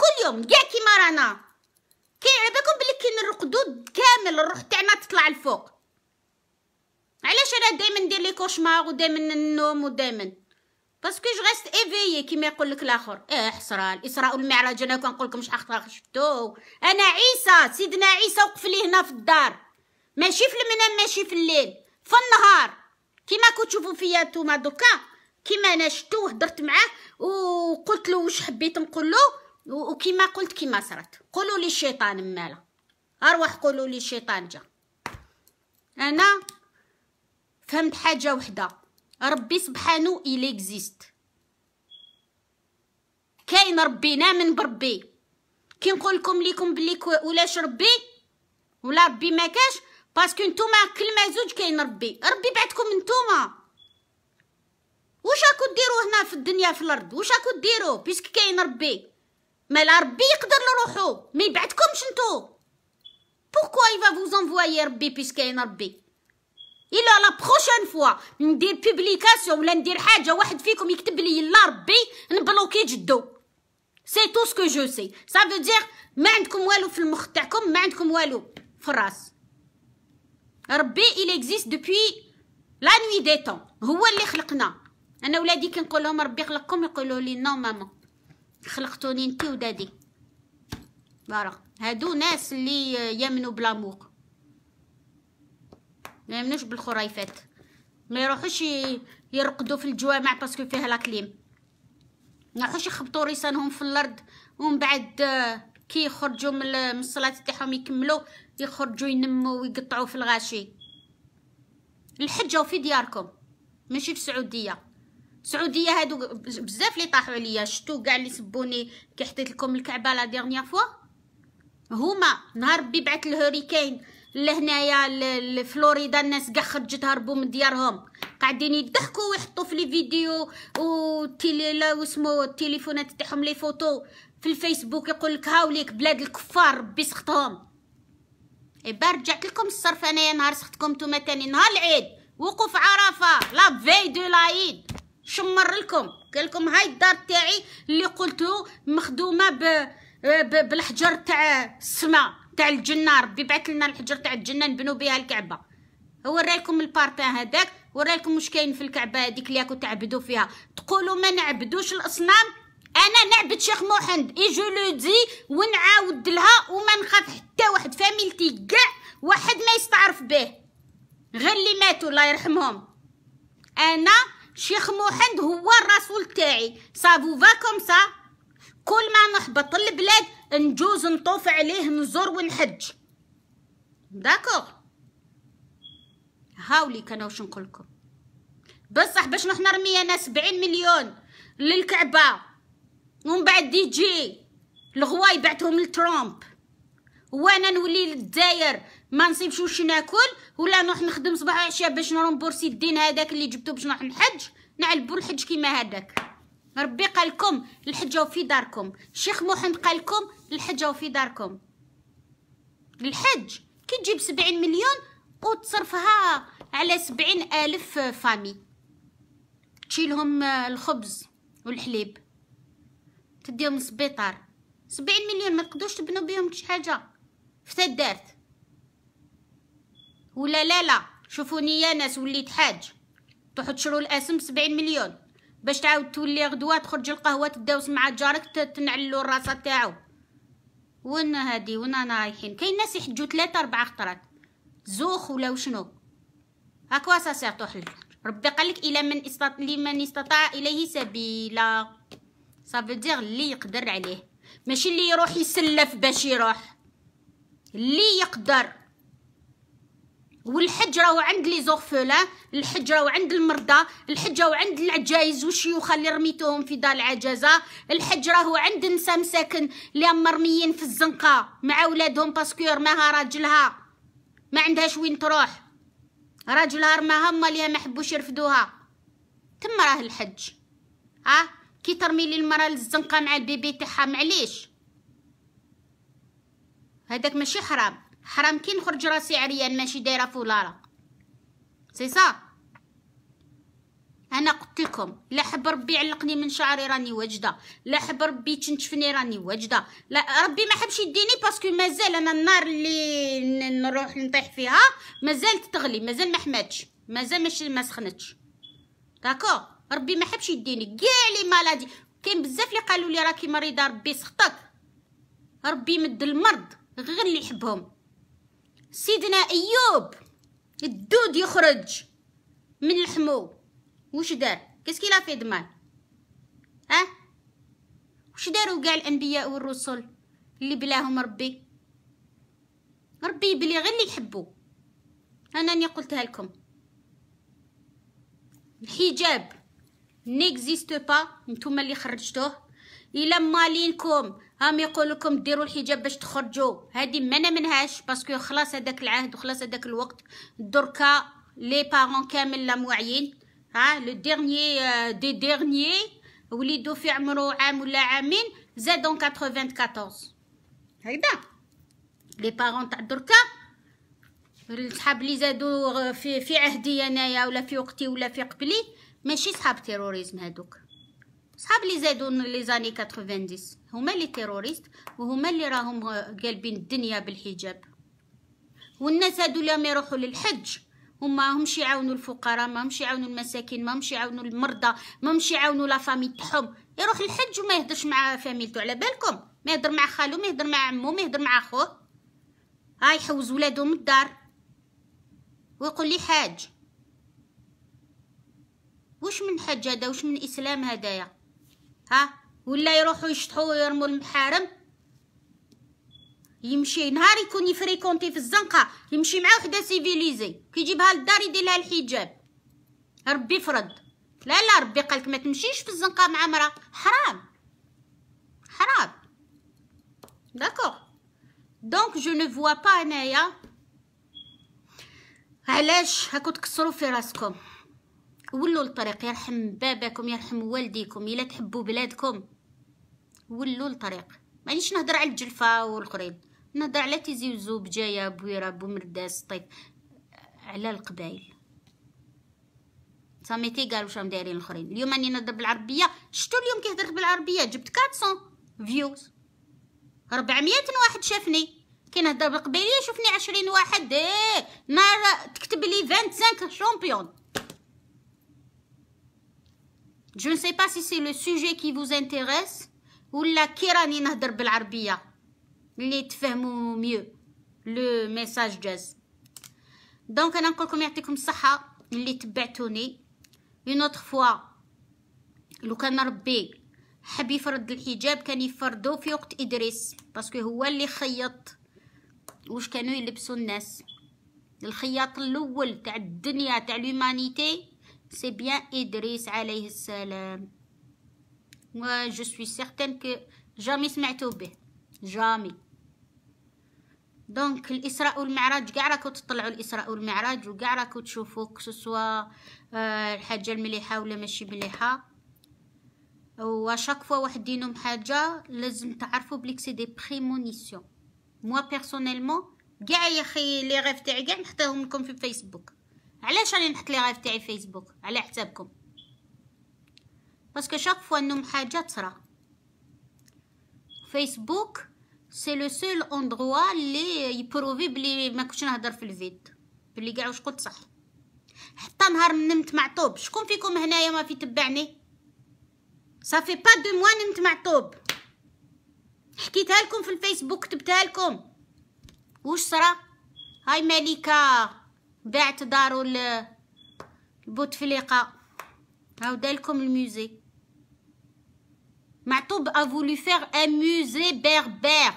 كل يوم كاع كيما رانا كي على بالكم بلي كاين نرقدو كامل الروح تاعنا تطلع الفوق علاش انا دائما ندير لي كوشمار ودائما النوم ودائما باسكو جو غيست ايفيي كيما يقول لك الاخر اه حصرا الاسراء والمعراج انا كنقول لكم شحال شفتو انا عيسى سيدنا عيسى وقف لي هنا في الدار ماشي في المنام ماشي في الليل في النهار كيما تشوفوا فيا نتوما دوكا كيما انا شفتو وهدرت معاه وقلت له واش حبيت نقول له وكما قلت كما صرات قولوا لي الشيطان مالا ارواح قولوا لي الشيطان جا انا فهمت حاجه وحده ربي سبحانه الي اكزيست كاين ربي نامن بربي كي نقول لكم ليكم بلي ولاش ربي ولا ربي ما كاش باسكو نتوما كلمه زوج كاين ربي ربي بعتكم نتوما واش راكو ديروا هنا في الدنيا في الارض واش راكو ديروا بيسك كاين ربي مالا ربي يقدر لروحو ما يبعدكمش نتو بوركوا يفا فوز انفواي ربي بيش كاين ربي الا لا بروشين فوا ندير بوبليكاسيون ولا ندير حاجه واحد فيكم يكتب لي يلا ربي نبلوكي جدو سي تو سكو جو سي سا فو دير ما عندكم والو في المخ تاعكم ما عندكم والو في الراس ربي الي اكزيست depuis لا نوي دي هو اللي خلقنا انا ولادي كنقول لهم ربي خلقكم يقولوا لي نو مامون خلقتوني انت ودادي فوالا هادو ناس اللي يمنوا بلامور ما يمنوش بالخريفات ما يروحوش يرقدوا في الجوامع باسكو فيها لا كليم ما يروحوش يخبطوا ريسانهم في الارض ومن بعد كي يخرجوا من الصلاه تاعهم يكملوا يخرجوا ينموا ويقطعوا في الغاشي الحجه وفي دياركم ماشي في السعوديه السعوديه هادو بزاف اللي طاحوا عليا شتو كاع اللي سبوني كي حطيت لكم الكعبه لا ديرنيير فوا هما نهار ربي بعث الهوريكين لهنايا لفلوريدا الناس كاع خرجت هربوا من ديارهم قاعدين يضحكوا ويحطوا في لي فيديو وتيلي واسمو التليفونات تاعهم لي فوتو في الفيسبوك يقول لك هاوليك بلاد الكفار ربي سخطهم ايبا رجعت لكم الصرف انايا نهار سخطكم نتوما تاني نهار العيد وقوف عرفه لا في دو لايد شمر لكم قال لكم هاي الدار تاعي اللي قلتو مخدومه ب بالحجر تاع السماء تاع الجنه ربي بعث لنا الحجر تاع الجنه نبنو بها الكعبه هو لكم البارتان هذاك ورايكم واش كاين في الكعبه هذيك اللي راكم تعبدوا فيها تقولوا ما نعبدوش الاصنام انا نعبد شيخ محمد اي جو لو دي ونعاود لها وما نخاف حتى واحد فاميلتي كاع واحد ما يستعرف به غير اللي ماتوا الله يرحمهم انا شيخ محمد هو الرسول تاعي سافو فا كوم سا كل ما نحبط البلاد نجوز نطوف عليه نزور ونحج داكوغ هاولي كان واش نقولكم بصح باش نروح نرمي انا سبعين مليون للكعبه ومن بعد دي جي الغواي بعتهم لترامب وانا نولي للدزاير ما نصيبش واش ناكل ولا نروح نخدم صباح عشية باش نرومبورسي الدين هذاك اللي جبتو باش نروح نحج نعلبو الحج كيما هذاك ربي قالكم الحجه في داركم الشيخ محمد قالكم الحجه في داركم الحج كي تجيب سبعين مليون وتصرفها على سبعين ألف فامي تشيلهم آه، الخبز والحليب تديهم السبيطار سبعين مليون ما تقدوش تبنو بيهم شي حاجه فتا دارت ولا لا لا شوفوني يا ناس وليت حاج تروحوا تشرو الاسم بسبعين مليون باش تعاود تولي غدوه تخرج القهوه تداوس مع جارك تنعلو الراسه تاعو وين هادي وين انا رايحين كاين ناس يحجوا ثلاثة اربعة خطرات زوخ ولا وشنو اكوا سا سير تحل ربي قالك الى من استط... لمن استطاع اليه سبيلا صافي اللي يقدر عليه ماشي اللي يروح يسلف باش يروح اللي يقدر والحج راهو عند لي زوغفولان الحج راهو عند المرضى الحج راهو عند العجايز والشيوخ اللي رميتوهم في دار العجزه الحج راهو عند نساء مساكن اللي مرميين في الزنقه مع ولادهم باسكو رماها راجلها ما عندهاش وين تروح راجلها رماها ما ليها ما حبوش يرفدوها تم راه الحج اه كي ترمي لي المراه للزنقه مع البيبي تاعها معليش هذاك ماشي حرام حرام كي نخرج راسي عريان ماشي دايره فولاره سي صا انا قلت لكم لا حب ربي علقني من شعري راني واجده لا حب ربي تنشفني راني واجده لا ربي ما حبش يديني باسكو مازال انا النار اللي نروح نطيح فيها مازال تغلي مازال ما حماتش مازال ماشي ما سخنتش داكو ربي ما حبش يديني كاع لي مالادي كاين بزاف اللي قالوا لي راكي مريضه ربي سخطك ربي مد المرض غير اللي يحبهم سيدنا ايوب الدود يخرج من لحمو وش دار كيسكي لا في دمان ها وش داروا كاع الانبياء والرسل اللي بلاهم ربي ربي يبلي غير اللي يحبوا انا اللي قلتها لكم الحجاب نيكزيستو با نتوما اللي خرجتوه الى مالينكم هم يقول لكم ديروا الحجاب باش تخرجوا هذه ما انا منهاش باسكو خلاص هذاك العهد وخلاص هذاك الوقت دركا لي بارون كامل لا موعيين ها لو ديرني دي ديرني وليدو في عمرو عام ولا عامين اون 94 هكذا لي بارون تاع دركا الصحاب لي زادو آه، في في عهدي انايا ولا في وقتي ولا في قبلي ماشي صحاب تيروريزم هادوك صحاب لي زادو لي زاني 90 هما لي تيروريست وهما اللي راهم قالبين الدنيا بالحجاب والناس هادو اللي يروحوا للحج هما همش يعاونوا الفقراء ما همش يعاونوا المساكين ما همش يعاونوا المرضى ما همش يعاونوا لا فامي تاعهم يروح للحج وما يهدرش مع فاميلته على بالكم ما يهدر مع خالو ما يهدر مع عمو ما يهدر مع خوه ها يحوز ولادو من الدار ويقول لي حاج واش من حج هذا واش من اسلام هدايا ها ولا يروحوا يشطحوا ويرموا المحارم يمشي نهار يكون يفريكونتي في الزنقه يمشي مع وحده سيفيليزي كيجيبها للدار يدير لها الحجاب ربي فرض لا لا ربي قالك ما تمشيش في الزنقه مع مرا حرام حرام داكوغ دونك جو نو فوا با انايا علاش هاكو تكسروا في راسكم ولوا الطريق يرحم باباكم يرحم والديكم الا تحبوا بلادكم ولوا الطريق مانيش نهضر على الجلفه والقريب نهضر على تيزي وزو بجايه بويره بومرداس طيب على القبائل ساميتي قالوا واش راهم دايرين الاخرين اليوم راني نهضر بالعربيه شتو اليوم كيهضر بالعربيه جبت 400 فيوز 400 واحد شافني كي نهضر بالقبائليه شوفني 20 واحد ايه نهار تكتب لي 25 شامبيون Je ne sais pas si c'est le sujet qui vous intéresse ولا كي راني نهضر بالعربيه اللي تفهموا ميو لو ميساج جاز دونك انا نقول لكم يعطيكم الصحه اللي تبعتوني اون اوتر فوا لو كان ربي حب يفرض الحجاب كان يفرضو في وقت ادريس باسكو هو اللي خيط واش كانوا يلبسوا الناس الخياط الاول تاع الدنيا تاع لومانيتي C'est بيان ادريس عليه السلام. و جو سوي certaine que جامي سمعتو به. جامي دونك الاسراء والمعراج كاع راكو تطلعوا الاسراء والمعراج وكاع راكو تشوفوا كسوسوا الحاجه المليحه ولا ماشي مليحه وشاك فوا واحد دينهم حاجه لازم تعرفوا بليك سي دي بريمونيسيون موا بيرسونيلمون كاع يا خي لي غيف تاعي كاع نحطيهم لكم في فيسبوك علاش راني نحط لي غايف تاعي فيسبوك على حسابكم باسكو شاك فوا انهم حاجه تصرى فيسبوك سي لو سول اندروا لي يبروفي بلي ما كنتش نهضر في الفيد بلي كاع واش قلت صح حتى نهار نمت معطوب شكون فيكم هنايا ما في تبعني صافي با دو موا نمت معطوب حكيتها لكم في الفيسبوك كتبتها لكم واش صرا هاي مليكه بعت دارو البوتفليقه هاو لكم الميوزي معطوب ا فولو فيغ ان ميوزي بيربير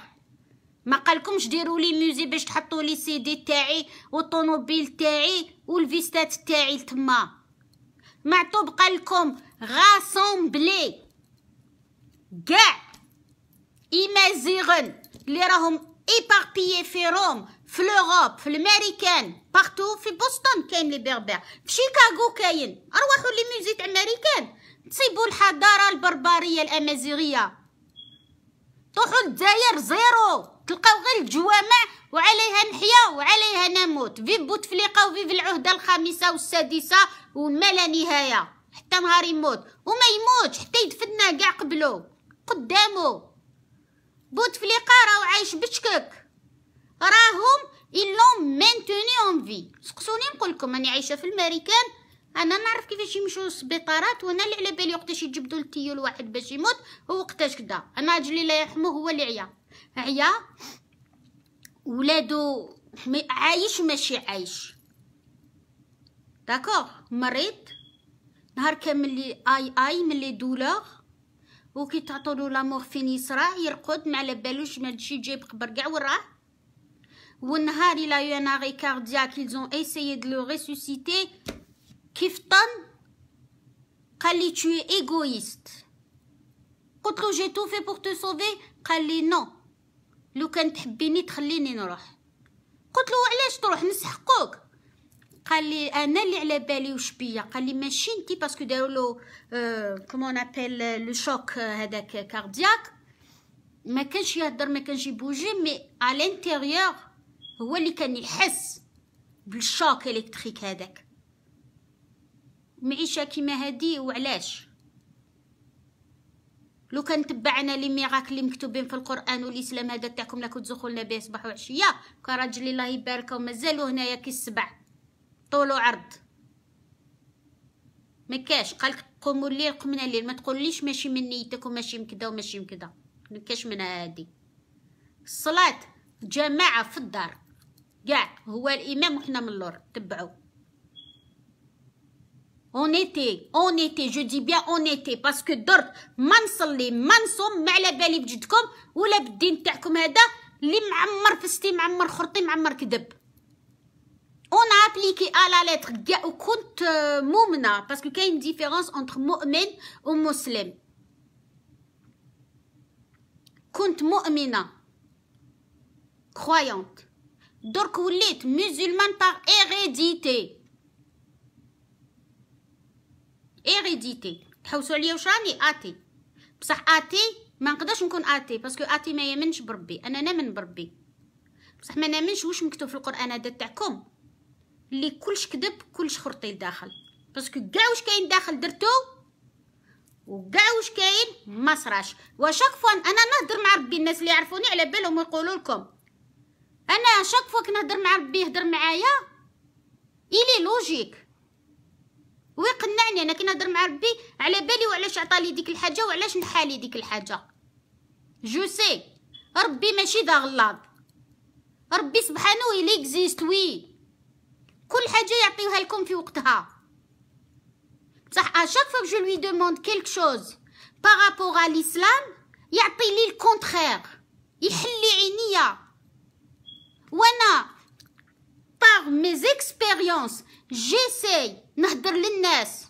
ما قالكمش ديروا لي ميوزي باش تحطوا لي سيدي تاعي والطوموبيل تاعي والفيستات تاعي تما معطوب قالكم غاسومبلي كاع ايمازيغن اللي راهم ايباربيي في روم في لوروب في الامريكان بارتو في بوسطن كاين لي بربر في شيكاغو كاين اروحوا لي ميوزيت امريكان تصيبوا الحضاره البربريه الامازيغيه تروحوا للجزائر زيرو تلقاو غير الجوامع وعليها نحيا وعليها نموت في بوتفليقه وفي العهده الخامسه والسادسه وما لا نهايه حتى نهار يموت وما يموتش حتى يدفننا كاع قبلو قدامو بوتفليقه راهو عايش بشكك راهم إلهم مانتوني اون في سقسوني نقولكم راني عايشة في الماريكان انا نعرف كيفاش يمشيو السبيطارات وانا اللي على بالي وقتاش يجبدو التيو الواحد باش يموت ووقتاش كدا انا اجلي الله يرحمو هو اللي عيا عيا ولادو عايش ماشي عايش داكوغ مريض نهار كامل لي اي اي من لي دولوغ وكي تعطولو لامورفين مورفين يسرى يرقد ما على بالوش ما تجي تجيب قبر كاع وراه Wunhar, il a eu un arrêt cardiaque, ils ont essayé de le ressusciter. Kifton, Kali, tu es égoïste. Contre j'ai tout fait pour te sauver, Kali, non. لو كان تحبيني تخليني نروح قلت له علاش تروح نسحقوك قال لي انا اللي على بالي وش بيا قال لي ماشي انت باسكو داروا له كومون ابل لو شوك هذاك كاردياك ما كانش يهضر ما كانش يبوجي مي هو اللي كان يحس بالشوك الكتريك هذاك معيشه كيما هادي وعلاش لو كان تبعنا لي ميراكل اللي مكتوبين في القران والاسلام هذا تاعكم لا كنت دخلنا به صباح وعشيه كان راجل الله يبارك ومازالو هنايا كي السبع طول وعرض ما كاش قالك قوموا الليل قمنا الليل ما تقوليش ماشي من نيتك وماشي من كذا وماشي من كذا ما كاش من هادي الصلاه جماعه في الدار كاع هو الامام وحنا من اللور تبعو اون ايتي اون ايتي جو دي بيان اون ايتي باسكو درت ما نصلي ما نصوم ما على بالي بجدكم ولا بالدين تاعكم هذا اللي معمر فستي معمر خرطي معمر كذب اون ابليكي على لتر كاع وكنت مؤمنه باسكو كاين ديفيرونس انتر مؤمن ومسلم كنت مؤمنه croyante درك وليت مسلمان بار ايغيديتي ايغيديتي تحوسوا عليا واش راني اتي بصح اتي ما نقدرش نكون اتي باسكو اتي ما يمنش بربي انا نامن بربي بصح ما نامنش واش مكتوب في القران هذا تاعكم اللي كلش كذب كلش خرطي لداخل باسكو كاع واش كاين داخل درتو وكاع واش كاين ما صراش وشاك فوا انا نهضر مع ربي الناس اللي يعرفوني على بالهم يقولوا لكم انا شاك فوا كنهضر مع ربي يهضر معايا الي لوجيك ويقنعني انا كنهضر مع ربي على بالي وعلاش عطالي ديك الحاجه وعلاش نحالي ديك الحاجه جو سي ربي ماشي داغلاض ربي سبحانه il اكزيست وي كل حاجه يعطيوها لكم في وقتها بصح ا شاك فوا جو لوي دوموند كيلك شوز بارابور ا الاسلام يعطي لي الكونترير يحلي عينيا وانا باغ ميز اكسبيريونس جيساي نهضر للناس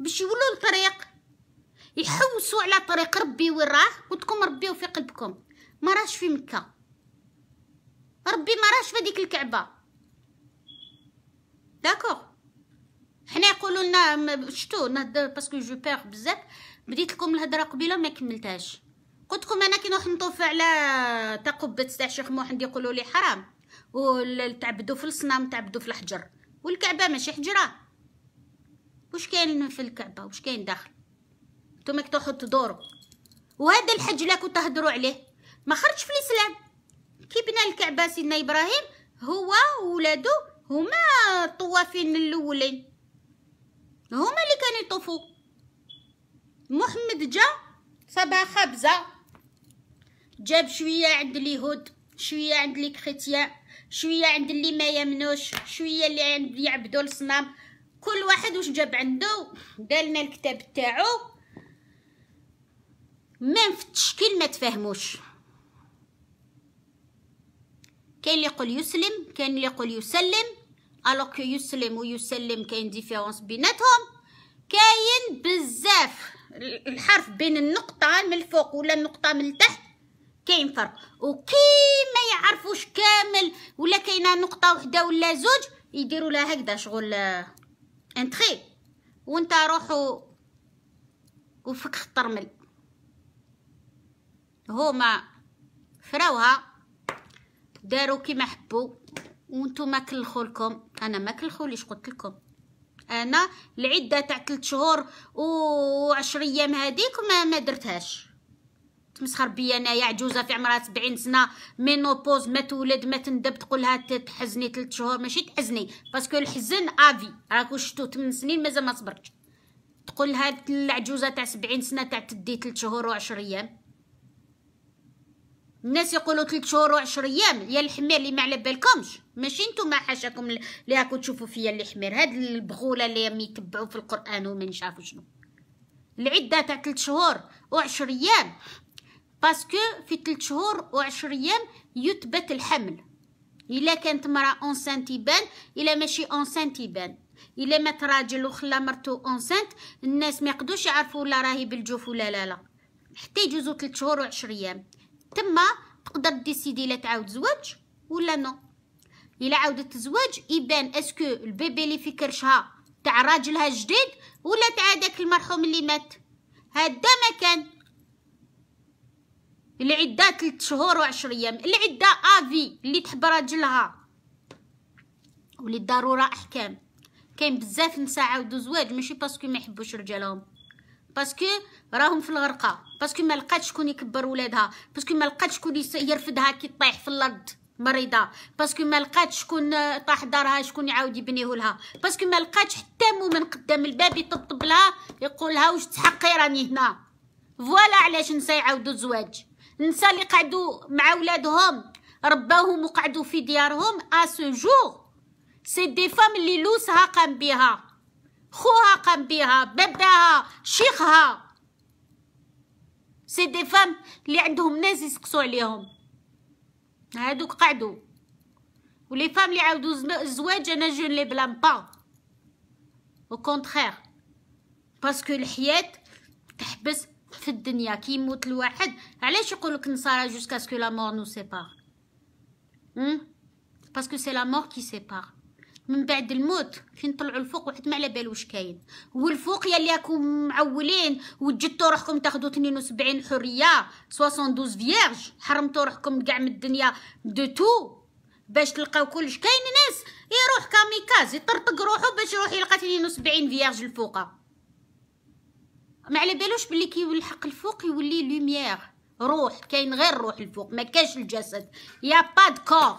باش يولوا الطريق يحوسوا على طريق ربي وين راه وتكون ربيو في قلبكم ما راش في مكه ربي ما راش في هذيك الكعبه داكوغ حنا يقولوا لنا شتو نهضر باسكو جو بيغ بزاف بديت لكم الهضره قبيله ما كملتهاش قلت لكم انا كي نروح نطوف على تقبه تاع شيخ محمد يقولوا لي حرام وتعبدوا في الصنام تعبدوا في الحجر والكعبه ماشي حجره واش كاين في الكعبه واش كاين داخل نتوما كي تروحوا تدوروا وهذا الحج لا كنت تهضروا عليه ما خرجش في الاسلام كي بنى الكعبه سيدنا ابراهيم هو وولادو هما الطوافين الاولين هما اللي كانوا يطوفوا محمد جا صبا خبزه جاب شويه عند اليهود شويه عند الكريتيان شويه عند اللي ما يمنوش شويه اللي عند يعبدوا الصنام كل واحد واش جاب عنده دالنا الكتاب تاعو ميم في التشكيل ما تفهموش كاين اللي يقول يسلم كاين اللي يقول يسلم الوغ يسلم ويسلم كاين ديفيرونس بيناتهم كاين بزاف الحرف بين النقطه من الفوق ولا النقطه من التحت كاين فرق وكيما يعرفوش كامل ولا كاينه نقطه وحده ولا زوج يديروا لها هكذا شغل انتري آه، وانت روحو وفك الطرمل هما فراوها داروا كيما حبوا وانتم كلخوا لكم انا ما كلخوليش قلت لكم انا العده تاع 3 شهور و 10 ايام هذيك ما درتهاش تمسخر بيا انايا عجوزه في عمرها 70 سنه مينوبوز ما تولد ما تندب تقولها تحزني 3 شهور ماشي تحزني باسكو الحزن افي راك شفتو 8 سنين مازال ما صبرتش تقول لها العجوزه تاع 70 سنه تاع تدي 3 شهور و10 ايام الناس يقولوا 3 شهور و10 ايام يا الحمير اللي ما على بالكمش ماشي نتوما حاشاكم اللي راكو تشوفوا فيا اللي حمير هاد البغوله اللي يتبعوا في القران وما نشافوا شنو العده تاع 3 شهور و10 ايام باسكو في 3 شهور و10 ايام يثبت الحمل الا كانت مراه اونسانت يبان الا ماشي اونسانت يبان الا مات راجل وخلى مرتو اونسانت الناس ما يقدوش يعرفوا لا راهي بالجوف ولا لا لا حتى يجوزوا 3 شهور و10 ايام تما تقدر ديسيدي لا تعاود زواج ولا نو الا عاودت الزواج يبان اسكو البيبي اللي في كرشها تاع راجلها الجديد ولا تاع داك المرحوم اللي مات هذا ما كان العده تلت شهور وعشر ايام العده افي اللي تحب راجلها وللضروره احكام كاين بزاف نساء عاودو زواج ماشي باسكو ما يحبوش رجالهم باسكو راهم في الغرقه باسكو ما لقاتش شكون يكبر ولادها باسكو ما لقاتش شكون يرفدها كي طايح في الارض مريضه باسكو ما لقاتش شكون طاح دارها شكون يعاود يبنيه لها باسكو ما لقاتش حتى من قدام الباب يطبطب لها يقول لها واش تحقي راني هنا فوالا علاش نساء يعاودو الزواج النساء اللي قعدوا مع ولادهم رباهم وقعدوا في ديارهم ا سو جور سي دي فام اللي لوسها قام بها خوها قام بها باباها شيخها سي دي فام اللي عندهم ناس يسقسوا عليهم هادوك قعدوا ولي فام اللي عاودوا الزواج انا جو لي بلام با او كونترير باسكو الحياه تحبس في الدنيا كي يموت الواحد علاش يقول لك النصارى جوسكا سكو لا مور نو سيبار باسكو سي لا مور كي سيبار من بعد الموت فين طلعوا الفوق واحد ما على بالوش كاين والفوق يا اللي راكم معولين وجدتوا روحكم تاخذوا 72 حريه 72 فيرج حرمتوا روحكم كاع من الدنيا دو تو باش تلقاو كلش كاين ناس يروح كاميكاز يطرطق روحو باش يروح يلقى 72 فيرج الفوقه ما على بالوش بلي كي الحق الفوق يولي لوميير روح كاين غير روح الفوق ما كاش الجسد يا با دكور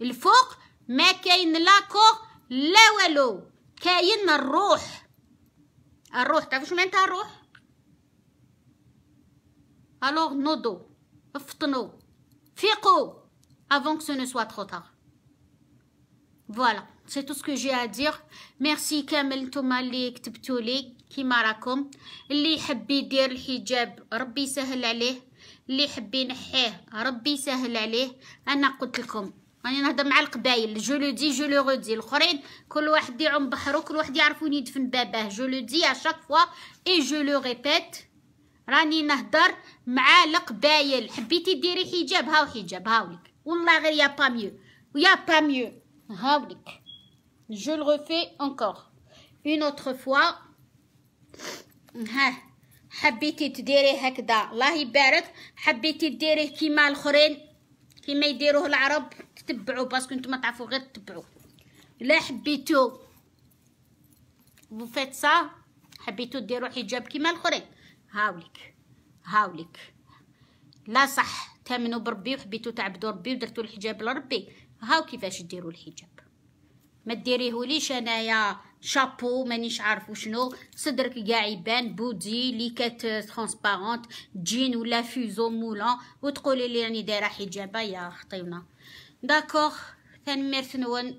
الفوق ما كاين لا كور لا والو كاين الروح الروح تعرفوا شنو معناتها الروح الوغ نودو افطنو فيقو افون كو سو نو سوا ترو تار فوالا سي تو سكو جي ادير ميرسي كامل نتوما اللي كتبتوا لي كيما راكم اللي يحب يدير الحجاب ربي يسهل عليه اللي يحب ينحيه ربي يسهل عليه انا قلت لكم راني نهضر مع القبايل جو لو دي جو لو غودي الاخرين كل واحد يعوم بحرو كل واحد يعرف وين يدفن باباه جو لو دي اشاك فوا اي جو لو ريبيت راني نهضر مع القبايل حبيتي ديري حجاب هاو حجاب هاوليك والله غير يا با ميو يا با ميو هاوليك Je le refais encore. Une autre fois. ها حبيتي تديريه هكذا الله يبارك حبيتي ديريه كيما الاخرين كيما يديروه العرب تتبعوا باسكو نتوما تعرفوا غير تتبعوا لا حبيتو فيت سا حبيتو ديروا حجاب كيما الاخرين هاوليك هاوليك لا صح تامنوا بربي وحبيتو تعبدوا ربي ودرتوا الحجاب لربي هاو كيفاش ديروا الحجاب ما ديريهوليش انايا شابو مانيش عارف شنو صدرك كاع يبان بودي ليكات ترونسبارونت جين ولا فيزو مولان وتقولي لي راني دايره حجابه يا خطيبنا داكوغ ثان ميرسنون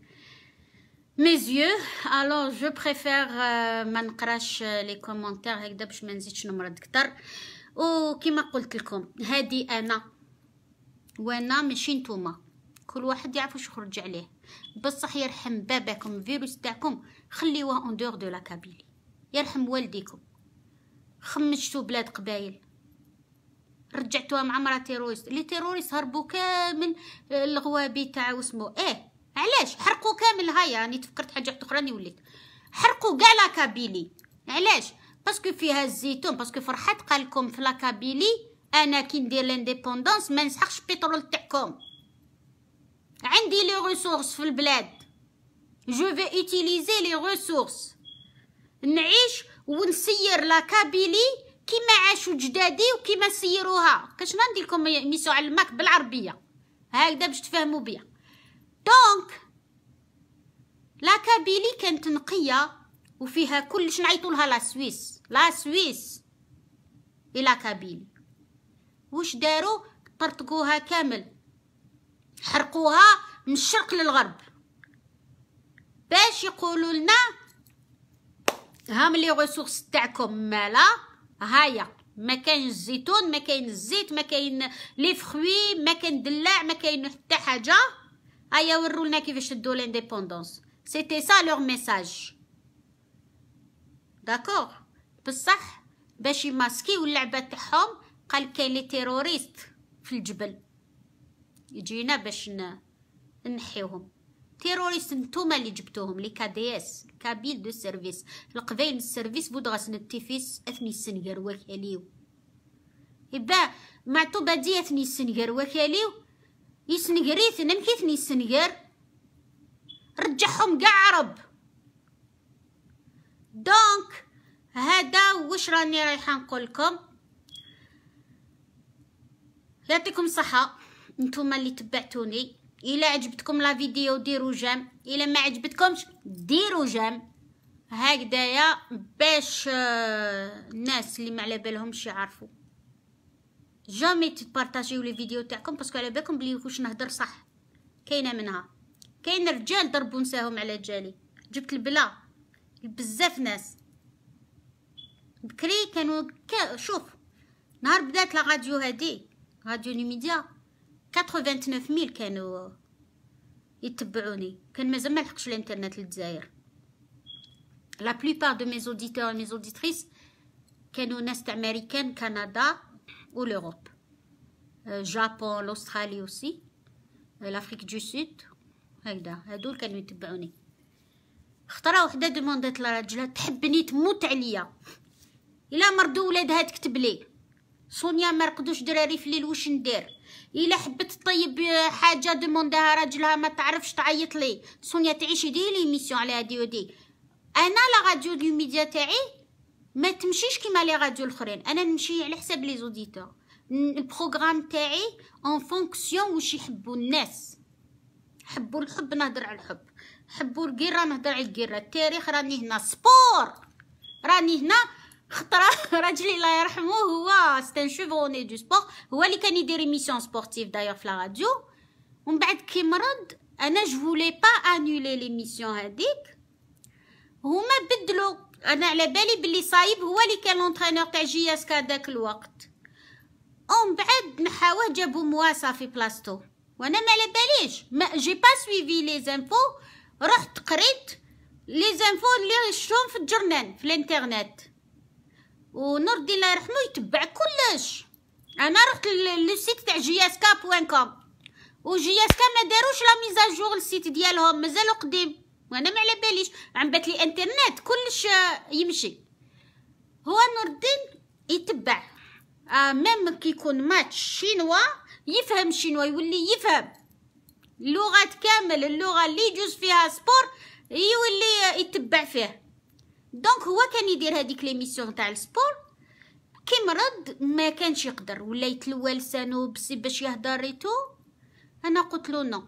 mes yeux alors je préfère ما نقراش لي كومونتير هكذا باش ما نزيدش نمرض اكثر وكما قلت لكم هادي انا وانا ماشي نتوما كل واحد يعرف واش يخرج عليه بصح يرحم باباكم الفيروس تاعكم خليوه اون دور دو لا كابيلي يرحم والديكم خمجتو بلاد قبايل رجعتوها مع مرا تيروريست لي تيروريست هربوا كامل الغوابي تاع واسمو ايه علاش حرقوا كامل هيا راني تفكرت حاجه واحده اخرى راني وليت حرقوا كاع لاكابيلي علاش باسكو فيها الزيتون باسكو فرحات قالكم في لاكابيلي انا كي ندير لانديبوندونس ما نسحقش البترول تاعكم عندي لي ريسورس في البلاد جو في اوتيليزي لي ريسورس نعيش ونسير لاكابيلي كيما عاشوا جدادي وكيما سيروها كاش ندير لكم ميسو على الماك بالعربيه هكذا باش تفهموا بيها دونك لاكابيلي كانت نقيه وفيها كلش نعيطوا لها لا سويس لا سويس الى كابيلي واش داروا طرطقوها كامل حرقوها من الشرق للغرب باش يقولوا لنا هام لي ريسورس تاعكم مالا هايا ما كاين الزيتون ما كاين الزيت ما كاين لي فخوي ما كاين دلاع ما كاين حتى حاجه هيا ورولنا كيفاش تدو لانديبوندونس سيتي سا لوغ ميساج داكوغ بصح باش يماسكيو اللعبه تاعهم قال كاين لي تيروريست في الجبل يجينا باش نحيوهم تيروريست نتوما اللي جبتوهم لي كادي اس كابيل دو سيرفيس القبايل السيرفيس بودغاس نتيفيس اثني السنقر وكاليو يبا معتو بادي اثني السنقر وكاليو يسنقريث إيه نمكيثني السنقر رجعهم قاع عرب دونك هذا واش راني رايحه نقولكم يعطيكم الصحه نتوما اللي تبعتوني الا عجبتكم لا فيديو ديروا جام الا ما عجبتكمش ديروا جام هكذايا باش آه، الناس اللي ما على بالهمش يعرفوا جامي تبارطاجيو لي فيديو تاعكم باسكو على بالكم بلي واش نهضر صح كاينه منها كاين رجال ضربوا نساهم على جالي جبت البلا بزاف ناس بكري كانوا كا شوف نهار بدات لا راديو هادي راديو نيميديا 89000 كانوا يتبعوني كان مازال ما لحقش الانترنت للجزائر لا بلوبار دو ميز اوديتور ميز اوديتريس كانوا ناس تاع امريكان كندا ou l'Europe. Euh, Japon, l'Australie aussi. الافريك دو سود هكذا هادول كانوا يتبعوني خطره وحده دموندات لراجلها تحبني تموت عليا الا مرضو ولادها تكتب لي سونيا ما رقدوش دراري في الليل واش ندير الا حبت طيب حاجه دموندها راجلها ما تعرفش تعيط لي سونيا تعيشي ديري لي ميسيون على هادي ودي انا لا راديو دو ميديا تاعي ما تمشيش كيما لي راديو الاخرين انا نمشي على حساب لي زوديتور البروغرام تاعي اون فونكسيون واش يحبوا الناس حبوا الحب نهضر على الحب حبوا القيره نهضر على القيره التاريخ راني هنا سبور راني هنا خطره [LAUGHS] راجلي الله يرحمه هو ستان شوفوني دو سبور هو اللي كان يدير ميسيون سبورتيف داير في لا راديو ومن بعد كي مرض انا جو فولي با انولي لي ميسيون هذيك هما بدلو انا على بالي بلي صايب هو اللي كان لونترينور تاع جي اس كذاك الوقت اون بعد نحاوه جابو مواسا في بلاصتو وانا ما على باليش ما جي با سويفي لي زانفو رحت قريت لي زانفو اللي شفتهم في الجرنان في الانترنت ونور دي الله يرحمه يتبع كلش انا رحت للسيت تاع جي اس كا بوين كوم وجي اس كا ما داروش لا ميزاجور السيت ديالهم مازالو قديم وانا ما على باليش عم بات لي انترنت كلش يمشي هو نور الدين يتبع آه ميم كيكون ماتش شينوا يفهم شينوا يولي يفهم اللغات كامل اللغه اللي يجوز فيها سبور يولي يتبع فيه دونك هو كان يدير هذيك ليميسيون تاع السبور كي مرض ما كانش يقدر ولا يتلوى لسانو باش يهدر ريتو انا قلت له نو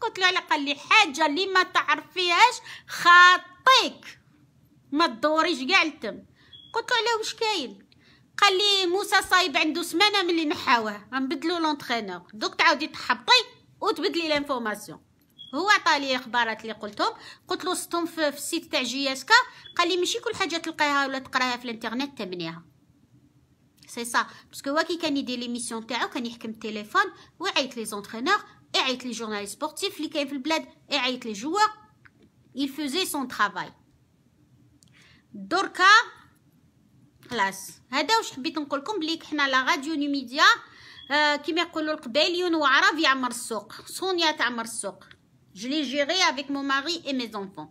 قلت له على قال لي حاجه اللي ما تعرفيهاش خاطيك ما تدوريش كاع التم قلت له واش كاين قال لي موسى صايب عنده سمانه ملي نحاوه غنبدلو لونترينور دوك تعاودي تحبطي وتبدلي لانفورماسيون هو عطالي اخبارات اللي قلتهم قلت له سطهم في السيت تاع جي اس كا قال لي ماشي كل حاجه تلقاها ولا تقراها في الانترنت تمنيها سي سا باسكو هو كي كان يدير لي ميسيون تاعو كان يحكم التليفون ويعيط لي زونترينور Et لي les sportifs, sportifs كاين في البلاد les لي il faisait son travail دركا خلاص هذا واش حبيت نقول لكم بلي حنا لا راديو يقولوا يعمر السوق سونيا تعمر je l'ai géré avec mon mari et mes enfants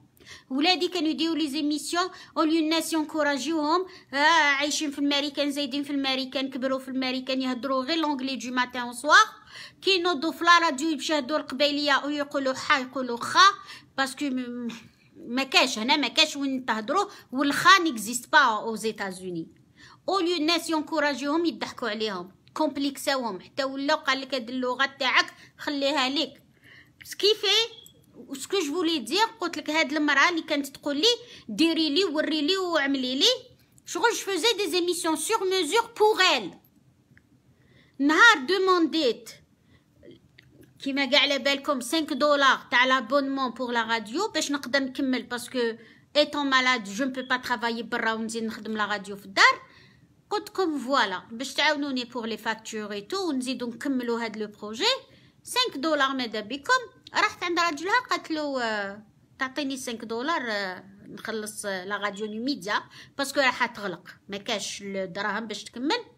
ولادي كانوا يديروا لي زيميسيون لي عايشين في الماريكان زايدين في الماريكان كبروا في الماريكان يهضروا غير لونغلي دو ماتان كينوضوا في لا راديو يشاهدوا القبايليه ويقولوا حا يقولوا خا باسكو ما كاش هنا ما كاش وين تهضروا والخا نيكزيست با او زيتازوني اوليو الناس ينكوراجيوهم يضحكوا عليهم كومبليكساوهم حتى ولاو قال لك هاد اللغه تاعك خليها ليك سكيفي سكو جو فولي دير قلت لك هاد المراه اللي كانت تقول لي ديري لي وري لي وعملي لي شغل جو فوزي دي زيميسيون سور ميزور بور ال نهار دومونديت كيما كاع على بالكم 5 دولار تاع لابونمون بور لا راديو باش نقدر نكمل باسكو ايتون مالاد جو نبي با ترافايي برا ونزيد نخدم لا راديو في الدار قلتكم فوالا باش تعاونوني بور لي فاكتور اي تو ونزيدو نكملو هاد لو بروجي 5 دولار مادا بكم رحت عند راجلها قالت له آه، تعطيني 5 دولار آه، نخلص لا راديو ميديا باسكو راح تغلق ما كاش الدراهم باش تكمل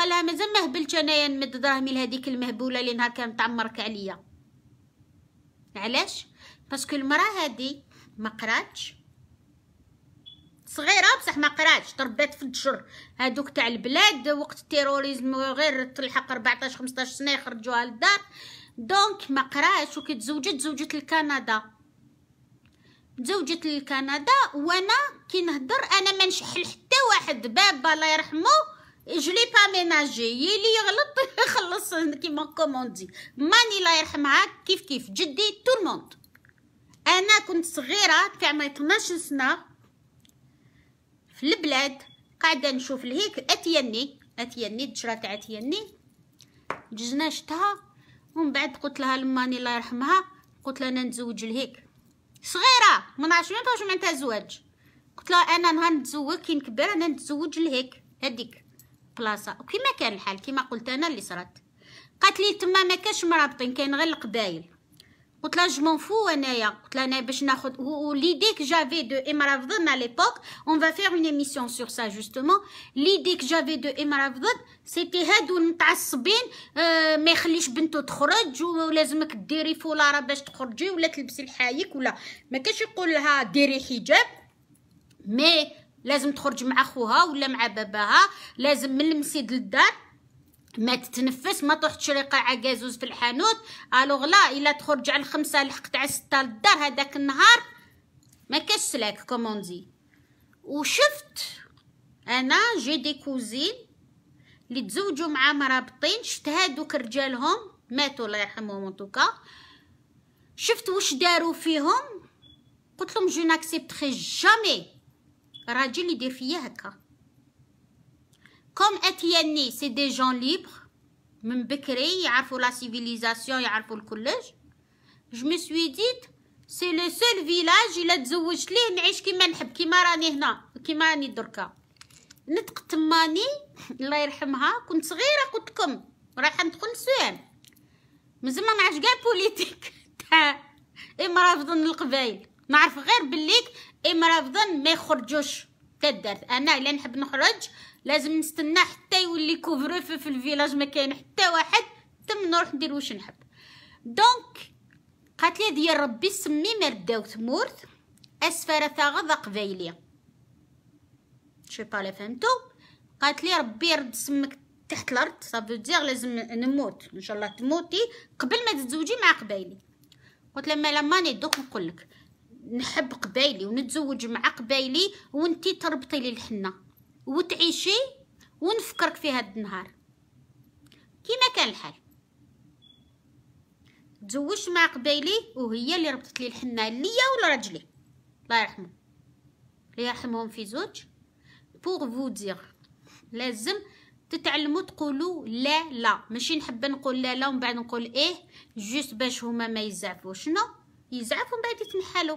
قالها مازال ما هبلتش انايا نمد ظاهمي لهذيك المهبوله اللي نهار كانت تعمرك عليا علاش باسكو المراه هذه ما قراتش صغيره بصح ما قراتش تربات في الدجر هادوك تاع البلاد وقت التيروريزم غير تلحق 14 15 سنه يخرجوها للدار دونك ما قراتش وكتزوجت تزوجت لكندا تزوجت لكندا وانا كي نهضر انا ما نشحل حتى واحد بابا الله يرحمه جو لي با ميناجي يلي يغلط خلص كيما كوموندي ماني الله يرحمها كيف كيف جدي تو الموند انا كنت صغيره في عمري 12 سنه في البلاد قاعده نشوف لهيك اتيني اتيني الدجره تاع اتيني جزنا شتها ومن بعد قلت لها لماني الله يرحمها قلت لها انا نتزوج لهيك صغيره ما نعرفش معناتها نعرفش معناتها زواج قلت لها انا نهار نتزوج كي نكبر انا نتزوج لهيك هذيك البلاصه وكما كان الحال كما قلت انا اللي صرات قالت لي تما ما كاش مرابطين كاين غير القبايل قلت لها جو فو انايا قلت لها انا باش ناخذ وليديك جافي دو ام رافضن على ليبوك اون فا فير اون ايميسيون سور سا جوستمون ليديك جافي دو ام سيتي هادو المتعصبين آه، ما يخليش بنته تخرج ولازمك ديري فولاره باش تخرجي ولا تلبسي الحايك ولا ما كاش يقول لها ديري حجاب مي لازم تخرج مع خوها ولا مع باباها لازم من المسيد للدار ما تتنفس ما تشري رقاعة كازوز في الحانوت الوغ لا الا تخرج على الخمسة لحقت على الستة للدار هذاك النهار ما كاش سلاك كوموندي وشفت انا جي دي كوزين اللي تزوجوا مع مرابطين شفت هادوك رجالهم ماتوا الله يرحمهم توكا شفت واش داروا فيهم قلت لهم جو ناكسيبتري جامي راجل يدير فيا هكا كوم اتياني سي دي جون ليبر من بكري يعرفوا لا سيفيليزاسيون يعرفوا الكلج جو مي سوي ديت سي لو سول فيلاج الا تزوجت ليه نعيش كيما نحب كيما راني هنا كيما راني دركا نطق تماني الله يرحمها كنت صغيره قلت لكم رايحه ندخل سوان من زمان نعرفش كاع بوليتيك تاع امراه القبايل نعرف غير بليك اما ما يخرجوش تدرت انا الا نحب نخرج لازم نستنى حتى يولي كوفرو في الفيلاج ما كاين حتى واحد تم نروح ندير واش نحب دونك قالت لي ديال ربي سمي مرداو تمورت اسفر ثغض قبايلي شي با لي فهمتو قالت لي ربي يرد سمك تحت الارض صافي دير لازم نموت ان شاء الله تموتي قبل ما تتزوجي مع قبايلي قلت مالا ماني دوك نقول لك نحب قبايلي ونتزوج مع قبايلي وانتي تربطي لي الحنه وتعيشي ونفكرك في هاد النهار كيما كان الحال تزوجت مع قبايلي وهي اللي ربطت لي الحنه ليا ولراجلي الله يرحمه الله يرحمهم في زوج بوغ فو لازم تتعلموا تقولوا لا لا ماشي نحب نقول لا لا ومن بعد نقول ايه جوست باش هما ما يزعفوش شنو يزعفوا من بعد يتنحلوا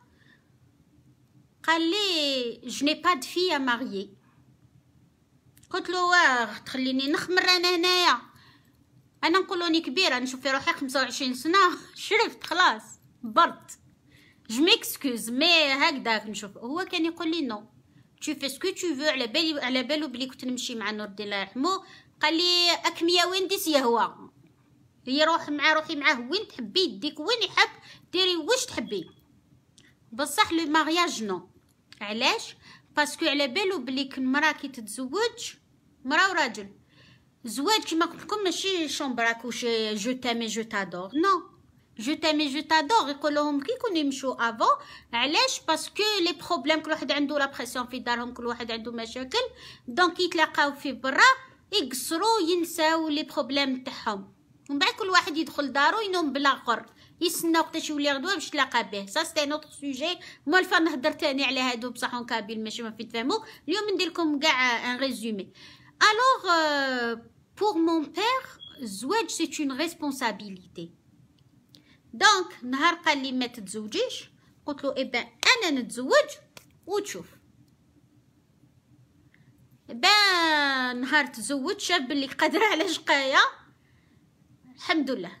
قال لي جني با د فيا ماريي قلت له واه تخليني نخمر انا هنايا انا نقولوني كبيره نشوف في روحي 25 سنه [LAUGHS] شرفت خلاص برد جميكسكوز مي هكذا نشوف هو كان يقول لي نو تو في سكو تو فو على بالي على بالو بلي كنت نمشي مع نور الدين الله يرحمه قال لي اكميا وين ديسي هو يروح مع روحي معاه وين تحبي يديك وين يحب ديري واش تحبي بصح لو مارياج نو علاش باسكو على بالو بلي كن كي تتزوج مرا وراجل الزواج كيما قلت لكم ماشي شومبراك وش جو تامي جو تادور نو جو تامي جو تادور يقول كي يكونوا يمشوا افون علاش باسكو لي بروبليم كل واحد عنده لا بريسيون في دارهم كل واحد عنده مشاكل دونك يتلاقاو في برا يقصروا ينساو لي بروبليم تاعهم ومن بعد كل واحد يدخل دارو ينوم بالاخر يستنى وقتاش يولي غدوه باش تلاقى به سا سيتي نوتر سوجي مو الفا نهضر تاني على هادو بصح اون كابيل ماشي ما في تفهموا اليوم ندير لكم كاع ان ريزومي الوغ بور مون بير الزواج سي اون ريسبونسابيلتي دونك نهار قال لي ما تتزوجيش قلت له ايبا انا نتزوج وتشوف با نهار تزوج شاب اللي قادره على شقايه الحمد لله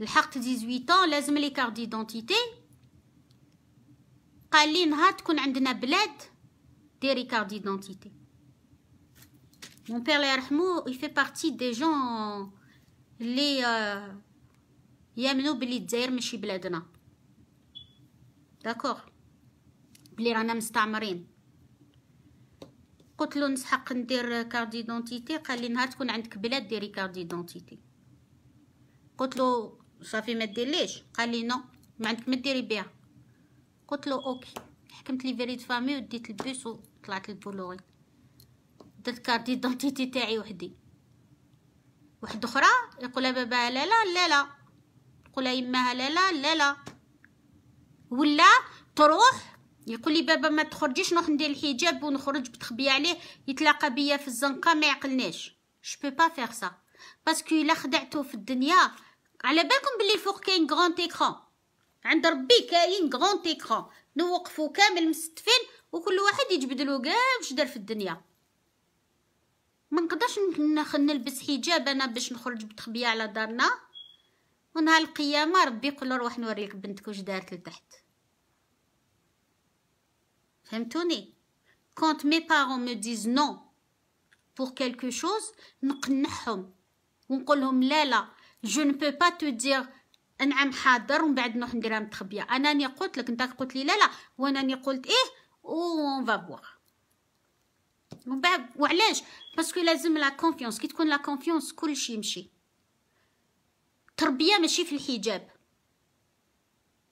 لحقت 18 لازم لي كارت ديدونتيتي قال لي نهار تكون عندنا بلاد ديري كارت ديدونتيتي مون بير الله يرحمو يفي بارتي دي جون لي يامنو بلي الجزائر ماشي بلادنا داكوغ بلي رانا مستعمرين قلت له نسحق ندير كارت ديدونتيتي قال لي نهار تكون عندك بلاد ديري كارت ديدونتيتي قلت له صافي ما ديرليش قال لي نو ما عندك ما ديري بها قلت له اوكي حكمت لي فيريد فامي وديت البيس وطلعت البولوري درت كارت دونتيتي تاعي وحدي واحد اخرى يقول بابا لا لا لا لا يقول يماها لا لا لا لا ولا تروح يقول لي بابا ما تخرجيش نروح ندير الحجاب ونخرج بتخبي عليه يتلاقى بيا في الزنقه ما يعقلناش جو با فيغ سا باسكو الا خدعته في الدنيا على بالكم باللي الفوق كاين غران تيكرون عند ربي كاين غران تيكرون نوقفوا كامل مستفين وكل واحد يجبد له كاع واش دار في الدنيا ما نقدرش نلبس حجاب انا باش نخرج بتخبيه على دارنا ونهار القيامه ربي يقول روح نوريك بنتك واش دارت لتحت فهمتوني كونت مي بارون مي ديز نو بور كالكو شوز نقنعهم ونقول لهم لا لا جو نو با تو دير نعم حاضر ومن بعد نروح نديرها متخبيه اناني قلت لك انت قلت لي لا لا واناني قلت ايه اون فابوغ ومن بعد وعلاش باسكو لازم لا كونفيونس كي تكون لا كونفيونس كلشي يمشي التربيه ماشي في الحجاب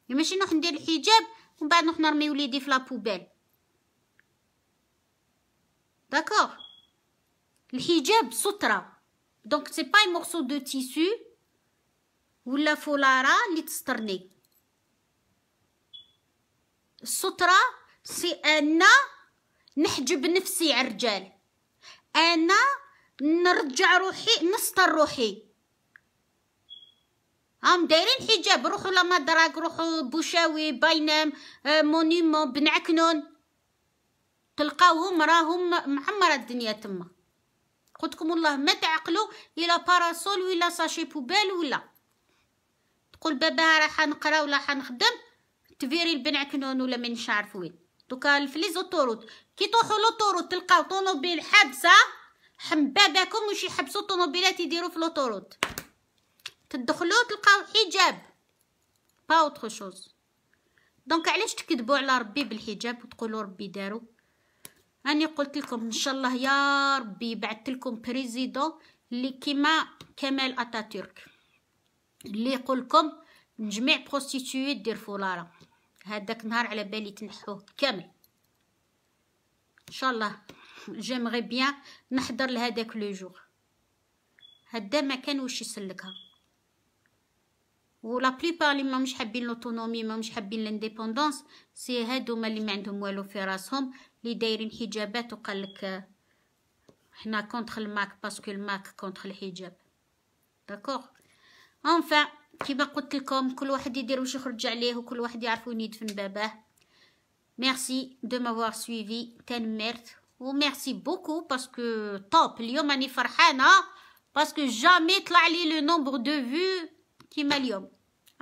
ماشي نروح ندير الحجاب ومن بعد نروح نرمي وليدي في لا بوبيل داكور الحجاب ستره دونك سي با مورسو دو تيسو ولا فولارا اللي تسترني السترة سي أنا نحجب نفسي على الرجال أنا نرجع روحي نستر روحي هم دايرين حجاب روحوا لمدرك روحوا بوشاوي باينام آه، مونيمون بنعكنون تلقاوهم راهم معمرة الدنيا تما قلتكم والله ما تعقلوا الى باراسول ولا ساشي بوبال ولا تقول بابا راه حنقرا ولا حنخدم تفيري البنع كنون ولا من عارف وين دوكا في لي زوتوروت كي طوحوا لوطوروت تلقاو طوموبيل حابسه حمباباكم وش يحبسوا الطوموبيلات يديروا في لوطوروت تدخلوا تلقاو حجاب با اوتر شوز دونك علاش تكذبوا على ربي بالحجاب وتقولوا ربي دارو راني قلت لكم ان شاء الله يا ربي بعثت لكم بريزيدون اللي كيما كمال اتاتورك اللي يقولكم من جميع بروستيتيوي دير فولارة هذاك النهار على بالي تنحوه كامل ان شاء الله جيمغي بيان نحضر لهذاك لو جوغ هدا ما كان واش يسلكها ولا بليبار اللي ما مش حابين لوتونومي ما مش حابين لانديبوندونس سي هادوما اللي ما عندهم والو في راسهم اللي دايرين حجابات وقالك آه، حنا كونتر الماك باسكو الماك كونتر الحجاب داكوغ انفع كيما قلت لكم كل واحد يدير واش يخرج عليه وكل واحد يعرف وين يدفن باباه ميرسي دو مافوار سويفي تنمرت وميرسي بوكو باسكو توب اليوم راني فرحانه باسكو جامي طلع لي لو نومبر دو فيو كيما اليوم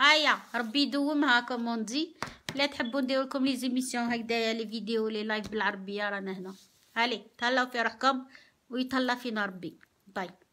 هيا ربي يدومها كما كوموندي لا تحبوا ندير لكم لي زيميسيون هكذايا لي فيديو لي لايف بالعربيه رانا هنا هلي تهلاو في روحكم ويتهلا فينا ربي باي